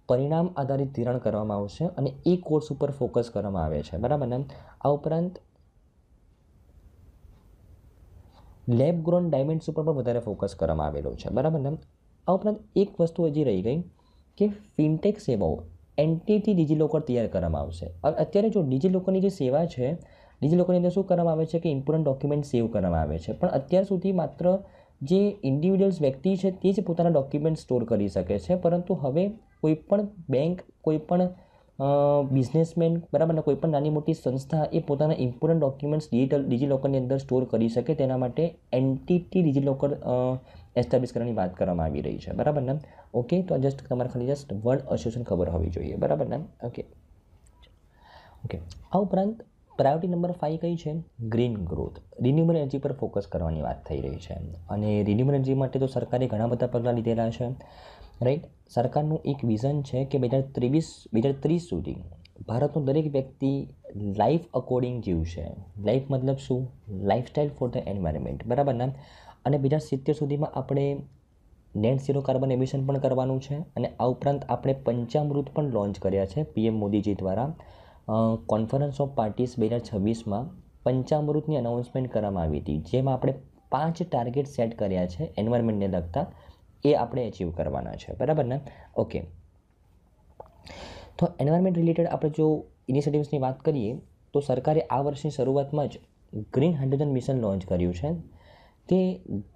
પરિણામ આધારિત ધિરણ કરવામાં આવશે અને એ કોર્સ ઉપર ફોકસ કરવામાં આવે છે બરાબર ને આ ઉપરાંત લેબ ગ્રોન ડાયમંડ્સ ઉપર પણ વધારે ફોકસ કરવામાં આવેલો છે બરાબર ને આ ઉપરાંત એક વસ્તુ હજી રહી ગઈ કે ફિનટેક સેવાઓ એન્ટિટી ડિજીલોકર તૈયાર કરવામાં આવશે હવે અત્યારે જો ડિજીલોકરની જે સેવા છે ડિજીલોકરની અંદર શું કરવામાં આવે છે કે ઇમ્પોર્ટન્ટ ડોક્યુમેન્ટ સેવ કરવામાં આવે છે પણ અત્યાર સુધી માત્ર જે ઇન્ડિવિજ્યુઅલ્સ વ્યક્તિ છે તે જ પોતાના ડોક્યુમેન્ટ સ્ટોર કરી શકે છે પરંતુ હવે કોઈ પણ બેંક કોઈ પણ બિઝનેસમેન બરાબર ને પણ નાની મોટી સંસ્થા એ પોતાના ઇમ્પોર્ટન્ટ ડોક્યુમેન્ટ્સ ડિજિટલ ડિજિલોકરની અંદર સ્ટોર કરી શકે તેના માટે એન્ટિટી ડિજિલોકર એસ્ટાબ્લિશ કરવાની વાત કરવામાં આવી રહી છે બરાબર ને ઓકે તો જસ્ટ તમારે ખાલી જસ્ટ વર્ડ એસોસિએશન ખબર હોવી જોઈએ બરાબર ને ઓકે ઓકે આ ઉપરાંત પ્રાયોરિટી નંબર ફાઇવ કઈ છે ગ્રીન ગ્રોથ રિન્યુએબલ એનર્જી પર ફોકસ કરવાની વાત થઈ રહી છે અને રિન્યુએબલ એનર્જી માટે તો સરકારે ઘણા બધા પગલાં લીધેલા છે રાઈટ સરકારનું એક વિઝન છે કે બે હજાર ત્રેવીસ બે હજાર ત્રીસ સુધી ભારતનો દરેક વ્યક્તિ લાઈફ અકોર્ડિંગ જીવશે લાઈફ મતલબ શું લાઈફસ્ટાઈલ ફોર ધ એન્વાયરમેન્ટ બરાબર ને અને બે હજાર સિત્તેર સુધીમાં આપણે નેટ ઝીરો કાર્બન એમિશન પણ કરવાનું છે અને આ ઉપરાંત આપણે પંચામૃત પણ લોન્ચ કર્યા છે પીએમ મોદીજી દ્વારા કોન્ફરન્સ ઓફ પાર્ટીસ બે હજાર છવ્વીસમાં પંચામૃતની અનાઉન્સમેન્ટ કરવામાં આવી હતી જેમાં આપણે પાંચ ટાર્ગેટ સેટ કર્યા છે એન્વાયરમેન્ટને લગતા એ આપણે અચીવ કરવાના છે બરાબર ને ઓકે તો એન્વાયરમેન્ટ રિલેટેડ આપણે જો ઇનિશિયેટિવ્સની વાત કરીએ તો સરકારે આ વર્ષની શરૂઆતમાં જ ગ્રીન હાઇડ્રોજન મિશન લોન્ચ કર્યું છે તે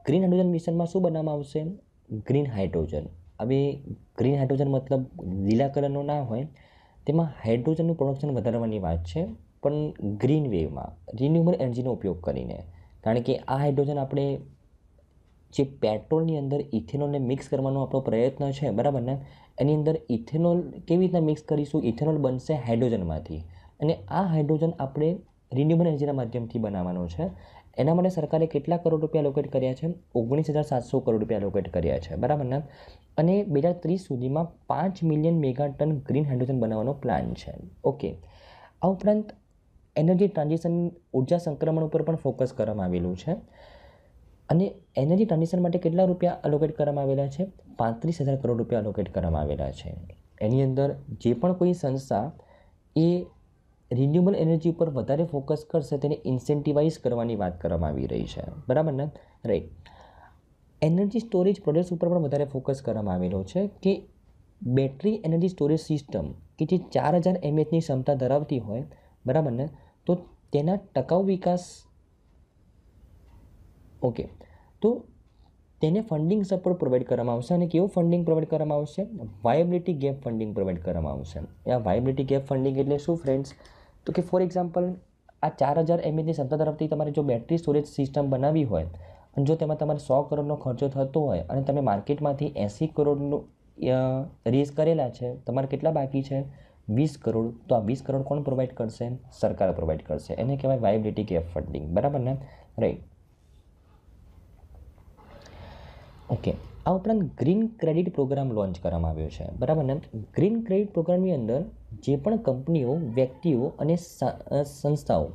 ગ્રીન હાઇડ્રોજન મિશનમાં શું બનાવવામાં આવશે ગ્રીન હાઇડ્રોજન હવે ગ્રીન હાઇડ્રોજન મતલબ લીલા કલરનો ના હોય તેમાં હાઇડ્રોજનનું પ્રોડક્શન વધારવાની વાત છે પણ ગ્રીન વેવમાં રિન્યુએબલ એનર્જીનો ઉપયોગ કરીને કારણ કે આ હાઇડ્રોજન આપણે જે પેટ્રોલની અંદર ઇથેનોલને મિક્સ કરવાનો આપણો પ્રયત્ન છે બરાબર ને એની અંદર ઇથેનોલ કેવી રીતના મિક્સ કરીશું ઇથેનોલ બનશે હાઇડ્રોજનમાંથી અને આ હાઇડ્રોજન આપણે રિન્યુએબલ એનર્જીના માધ્યમથી બનાવવાનો છે એના માટે સરકારે કેટલા કરોડ રૂપિયા લોકેટ કર્યા છે ઓગણીસ હજાર સાતસો કરોડ રૂપિયા લોકેટ કર્યા છે બરાબર ને અને બે હજાર ત્રીસ સુધીમાં પાંચ million mega ton green hydrogen બનાવવાનો પ્લાન છે ઓકે આ ઉપરાંત એનર્જી ટ્રાન્ઝિશન ઉર્જા સંક્રમણ ઉપર પણ ફોકસ કરવામાં આવેલું છે અને એનર્જી ટ્રાન્ઝિશન માટે કેટલા રૂપિયા અલોકેટ કરવામાં આવેલા છે પાંત્રીસ હજાર કરોડ રૂપિયા અલોકેટ કરવામાં આવેલા છે એની અંદર જે પણ કોઈ સંસ્થા એ રિન્યુએબલ એનર્જી ઉપર વધારે ફોકસ કરશે તેને ઇન્સેન્ટિવાઇઝ કરવાની વાત કરવામાં આવી રહી છે બરાબર ને રાઈટ એનર્જી સ્ટોરેજ પ્રોડક્ટ્સ ઉપર પણ વધારે ફોકસ કરવામાં આવેલો છે કે બેટરી એનર્જી સ્ટોરેજ સિસ્ટમ કે જે ચાર હજાર એમએચની ક્ષમતા ધરાવતી હોય બરાબર ને તો તેના ટકાઉ વિકાસ ઓકે તો તેને ફંડિંગ સપોર્ટ પ્રોવાઈડ કરવામાં આવશે અને કેવું ફંડિંગ પ્રોવાઈડ કરવામાં આવશે વાયબિલિટી ગેપ ફંડિંગ પ્રોવાઈડ કરવામાં આવશે આ વાયબિલિટી ગેપ ફંડિંગ એટલે શું ફ્રેન્ડ્સ તો કે ફોર એક્ઝામ્પલ આ ચાર હજાર એમએચની e સંસ્થા તરફથી તમારે જો બેટરી સ્ટોરેજ સિસ્ટમ બનાવી હોય અને જો તેમાં તમારે સો કરોડનો ખર્ચો થતો હોય અને તમે માર્કેટમાંથી એંસી કરોડનું રેઝ કરેલા છે તમારે કેટલા બાકી છે વીસ કરોડ તો આ વીસ કરોડ કોણ પ્રોવાઈડ કરશે સરકાર પ્રોવાઈડ કરશે એને કહેવાય વાયબિલિટી ગેપ ફંડિંગ બરાબર ને રાઈટ ઓકે આ ઉપરાંત ગ્રીન ક્રેડિટ પ્રોગ્રામ લોન્ચ કરવામાં આવ્યો છે બરાબર ને ગ્રીન ક્રેડિટ પ્રોગ્રામની અંદર જે પણ કંપનીઓ વ્યક્તિઓ અને સંસ્થાઓ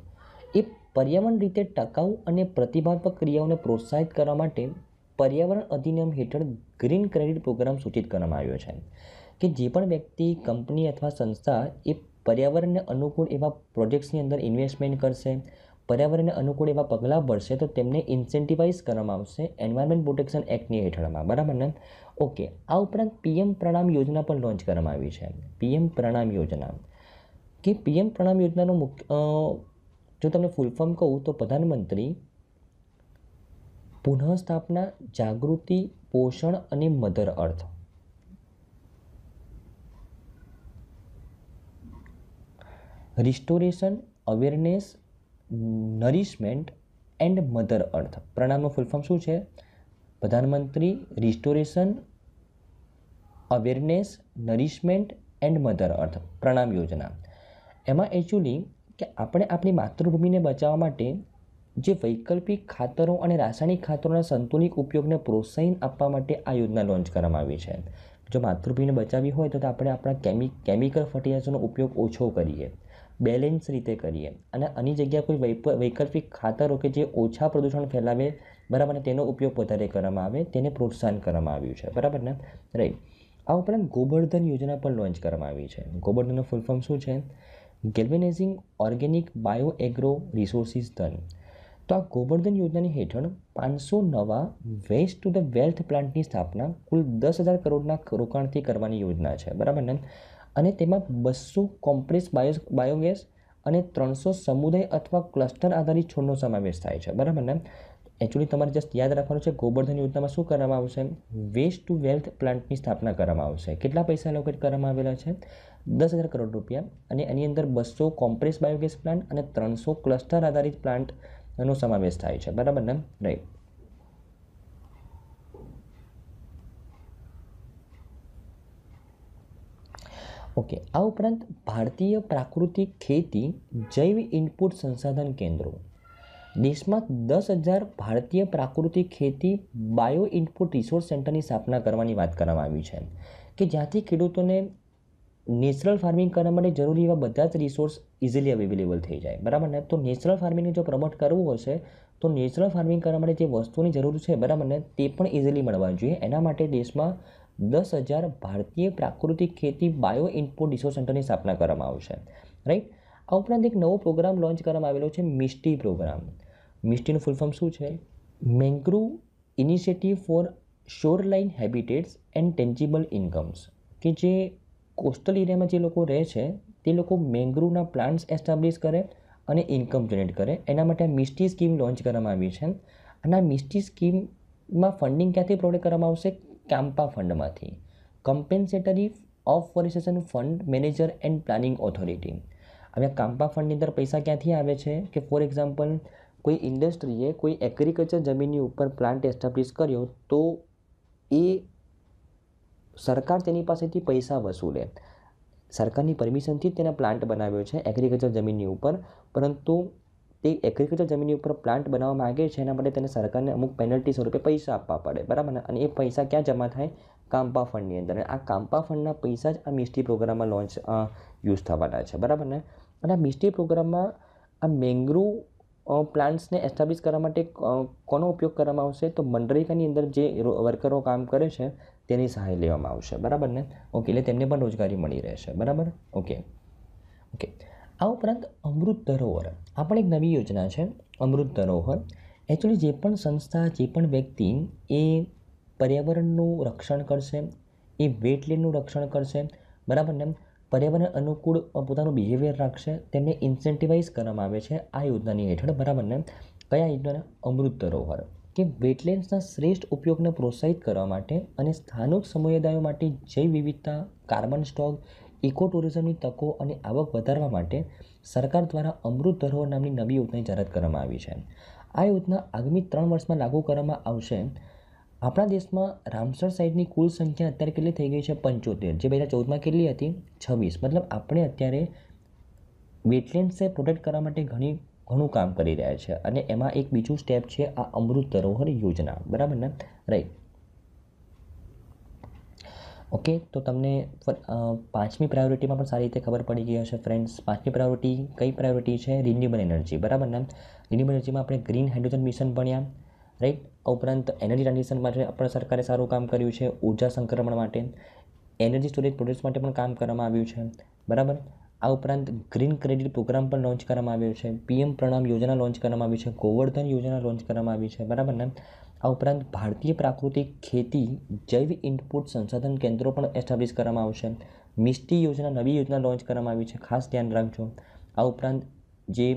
એ પર્યાવરણ રીતે ટકાઉ અને પ્રતિભાત્મક ક્રિયાઓને પ્રોત્સાહિત કરવા માટે પર્યાવરણ અધિનિયમ હેઠળ ગ્રીન ક્રેડિટ પ્રોગ્રામ સૂચિત કરવામાં આવ્યો છે કે જે પણ વ્યક્તિ કંપની અથવા સંસ્થા એ પર્યાવરણને અનુકૂળ એવા પ્રોજેક્ટ્સની અંદર ઇન્વેસ્ટમેન્ટ કરશે પર્યાવરણને અનુકૂળ એવા પગલાં ભરશે તો તેમને ઇન્સેન્ટિવાઇઝ કરવામાં આવશે એન્વાયરમેન્ટ પ્રોટેક્શન એક્ટની હેઠળમાં બરાબર ને ઓકે આ ઉપરાંત પીએમ પ્રણામ યોજના પણ લોન્ચ કરવામાં આવી છે પીએમ પ્રણામ યોજના કે પીએમ પ્રણામ યોજનાનો મુખ્ય જો તમને ફૂલફોર્મ કહું તો પ્રધાનમંત્રી પુનઃસ્થાપના જાગૃતિ પોષણ અને mother earth restoration awareness nourishment and mother earth પ્રણામનું ફૂલ ફોર્મ શું છે પ્રધાનમંત્રી restoration awareness nourishment and mother earth Pranam યોજના એમાં એકચ્યુઅલી કે આપણે આપણી માતૃભૂમિને બચાવવા માટે જે વૈકલ્પિક ખાતરો અને રાસાયણિક ખાતરોના સંતુલિત ઉપયોગને પ્રોત્સાહન આપવા માટે આ યોજના લોન્ચ કરવામાં આવી છે જો માતૃભૂમિને બચાવી હોય તો આપણે આપણા કેમિ કેમિકલ ફર્ટિલાઇઝરનો ઉપયોગ ઓછો કરીએ બેલેન્સ રીતે કરીએ અને આની જગ્યા કોઈ વૈકલ્પિક ખાતરો કે જે ઓછા પ્રદૂષણ ફેલાવે બરાબર ને તેનો ઉપયોગ વધારે કરવામાં આવે તેને પ્રોત્સાહન કરવામાં આવ્યું છે બરાબર ને રાઈટ આ ઉપરાંત ગોબર્ધન યોજના પણ લોન્ચ કરવામાં આવી છે ગોબરધનનો ફૂલ ફોર્મ શું છે galvanising organic bio agro resources ધન તો આ ગોબર્ધન યોજનાની હેઠળ પાંચસો નવા વેસ્ટ ટુ ધ વેલ્થ પ્લાન્ટની સ્થાપના કુલ દસ હજાર કરોડના રોકાણથી કરવાની યોજના છે બરાબર ને અને તેમાં બસો કોમ્પ્રેસ બાયો બાયોગેસ અને ત્રણસો સમુદાય અથવા ક્લસ્ટર આધારિત છોડનો સમાવેશ થાય છે બરાબર ને એકચ્યુઅલી તમારે જસ્ટ યાદ રાખવાનું છે ગોબરધન યોજનામાં શું કરવામાં આવશે વેસ્ટ ટુ વેલ્થ પ્લાન્ટની સ્થાપના કરવામાં આવશે કેટલા પૈસા એલોકેટ કરવામાં આવેલા છે દસ હજાર કરોડ રૂપિયા અને એની અંદર બસો કોમ્પ્રેસ બાયોગેસ પ્લાન્ટ અને ત્રણસો ક્લસ્ટર આધારિત પ્લાન્ટનો સમાવેશ થાય છે બરાબર ને રાઈટ ઓકે આ ઉપરાંત ભારતીય પ્રાકૃતિક ખેતી જૈવ ઇનપુટ સંસાધન કેન્દ્રો દેશમાં દસ હજાર ભારતીય પ્રાકૃતિક ખેતી બાયો ઇનપુટ રિસોર્સ સેન્ટરની સ્થાપના કરવાની વાત કરવામાં આવી છે કે જ્યાંથી ખેડૂતોને નેચરલ ફાર્મિંગ કરવા માટે જરૂરી એવા બધા જ રિસોર્સ ઇઝીલી અવેલેબલ થઈ જાય બરાબર ને તો નેચરલ ફાર્મિંગને જો પ્રમોટ કરવું હશે તો નેચરલ ફાર્મિંગ કરવા માટે જે વસ્તુની જરૂર છે બરાબર ને તે પણ ઇઝીલી મળવા જોઈએ એના માટે દેશમાં દસ હજાર ભારતીય પ્રાકૃતિક ખેતી બાયો ઇનપુટ રિસોર્સ સેન્ટરની સ્થાપના કરવામાં આવશે રાઈટ આ ઉપરાંત એક નવો પ્રોગ્રામ લોન્ચ કરવામાં આવેલો છે મિસ્ટી પ્રોગ્રામ મિસ્ટીનું ફૂલ ફોર્મ શું છે mangrove initiative for shore shoreline habitats and tangible incomes કે જે કોસ્ટલ એરિયામાં જે લોકો રહે છે તે લોકો મેંગ્રુવના પ્લાન્ટ્સ એસ્ટાબ્લિશ કરે અને ઇન્કમ જનરેટ કરે એના માટે આ મિસ્ટી સ્કીમ લોન્ચ કરવામાં આવી છે અને આ મિસ્ટી સ્કીમમાં ફંડિંગ ક્યાંથી પ્રોવાઈડ કરવામાં આવશે કેમ્પા ફંડમાંથી compensatory afforestation fund manager and planning authority હવે કામ્પા ફંડની અંદર પૈસા ક્યાંથી આવે છે કે ફોર એક્ઝામ્પલ કોઈ ઇન્ડસ્ટ્રીએ કોઈ એગ્રીકલ્ચર જમીનની ઉપર પ્લાન્ટ એસ્ટાબ્લિશ કર્યો તો એ સરકાર તેની પાસેથી પૈસા વસૂલે સરકારની પરમિશનથી તેના પ્લાન્ટ બનાવ્યો છે એગ્રીકલ્ચર જમીનની ઉપર પરંતુ તે એગ્રીકલ્ચર જમીનની ઉપર પ્લાન્ટ બનાવવા માગે છે એના માટે તેને સરકારને અમુક પેનલ્ટી સ્વરૂપે પૈસા આપવા પડે બરાબર ને અને એ પૈસા ક્યાં જમા થાય કામ્પા ફંડની અંદર આ કાંપા ફંડના પૈસા જ આ મિસ્ટી પ્રોગ્રામમાં લોન્ચ યુઝ થવાના છે બરાબર ને અને આ મિસ્ટી પ્રોગ્રામમાં આ મેંગ્રુ પ્લાન્ટ્સને એસ્ટાબ્લિશ કરવા માટે કોનો ઉપયોગ કરવામાં આવશે તો મનરેગાની અંદર જે વર્કરો કામ કરે છે તેની સહાય લેવામાં આવશે બરાબર ને ઓકે એટલે તેમને પણ રોજગારી મળી રહેશે બરાબર ઓકે ઓકે આ ઉપરાંત અમૃત ધરોહર આ પણ એક નવી યોજના છે અમૃત ધરોહર એકચ્યુઅલી જે પણ સંસ્થા જે પણ વ્યક્તિ એ પર્યાવરણનું રક્ષણ કરશે એ વેટલેન્ડનું રક્ષણ કરશે બરાબર ને પર્યાવરણ અનુકૂળ પોતાનું બિહેવિયર રાખશે તેમને ઇન્સેન્ટિવાઇઝ કરવામાં આવે છે આ યોજનાની હેઠળ બરાબર ને કયા યોજના અમૃત ધરોહર કે વેટલેન્ડ્સના શ્રેષ્ઠ ઉપયોગને પ્રોત્સાહિત કરવા માટે અને સ્થાનિક સમુદાયો માટે જૈવ વિવિધતા કાર્બન સ્ટોક ઇકો ટુરિઝમની તકો અને આવક વધારવા માટે સરકાર દ્વારા અમૃત ધરોહર નામની નવી યોજના જાહેરાત કરવામાં આવી છે આ યોજના આગામી ત્રણ વર્ષમાં લાગુ કરવામાં આવશે આપણા દેશમાં રામસર સાઇટની કુલ સંખ્યા અત્યારે કેટલી થઈ ગઈ છે પંચોતેર જે બે હજાર ચૌદમાં કેટલી હતી છવ્વીસ મતલબ આપણે અત્યારે વેટલેન્ડ્સે પ્રોટેક્ટ કરવા માટે ઘણી ઘણું કામ કરી રહ્યા છે અને એમાં એક બીજું સ્ટેપ છે આ અમૃત ધરોહર યોજના બરાબર ને રાઈટ ઓકે તો તમને પાંચમી પ્રાયોરિટીમાં પણ સારી રીતે ખબર પડી ગઈ હશે ફ્રેન્ડ્સ પાંચમી પ્રાયોરિટી કઈ પ્રાયોરિટી છે રિન્યુબલ એનર્જી બરાબર ને રિન્યુએબલ એનર્જીમાં આપણે ગ્રીન હાઇડ્રોજન મિશન ભણ્યા રાઈટ ઉપરાંત એનર્જી ટ્રાન્ઝિશન માટે આપણા સરકારે સારું કામ કર્યું છે ઉર્જા સંક્રમણ માટે એનર્જી સ્ટોરેજ પ્રોજેક્ટ્સ માટે પણ કામ કરવામાં આવ્યું છે બરાબર આ ઉપરાંત ગ્રીન ક્રેડિટ પ્રોગ્રામ પણ લોન્ચ કરવામાં આવ્યો છે પીએમ પ્રણામ યોજના લોન્ચ કરવામાં આવી છે ગોવર્ધન યોજના લોન્ચ કરવામાં આવી છે બરાબર ને આ ઉપરાંત ભારતીય પ્રાકૃતિક ખેતી જૈવ ઇનપુટ સંસાધન કેન્દ્રો પણ એસ્ટાબ્લિશ કરવામાં આવશે મિસ્ટી યોજના નવી યોજના લોન્ચ કરવામાં આવી છે ખાસ ધ્યાન રાખજો આ ઉપરાંત જે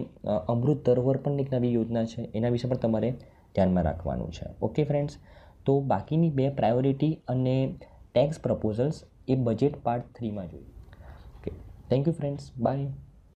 અમૃત ધરોહર પણ એક નવી યોજના છે એના વિશે પણ તમારે ધ્યાનમાં રાખવાનું છે ઓકે ફ્રેન્ડ્સ તો બાકીની બે પ્રાયોરિટી અને ટેક્સ પ્રપોઝલ્સ એ બજેટ પાર્ટ થ્રીમાં જોઈએ okay thank you friends by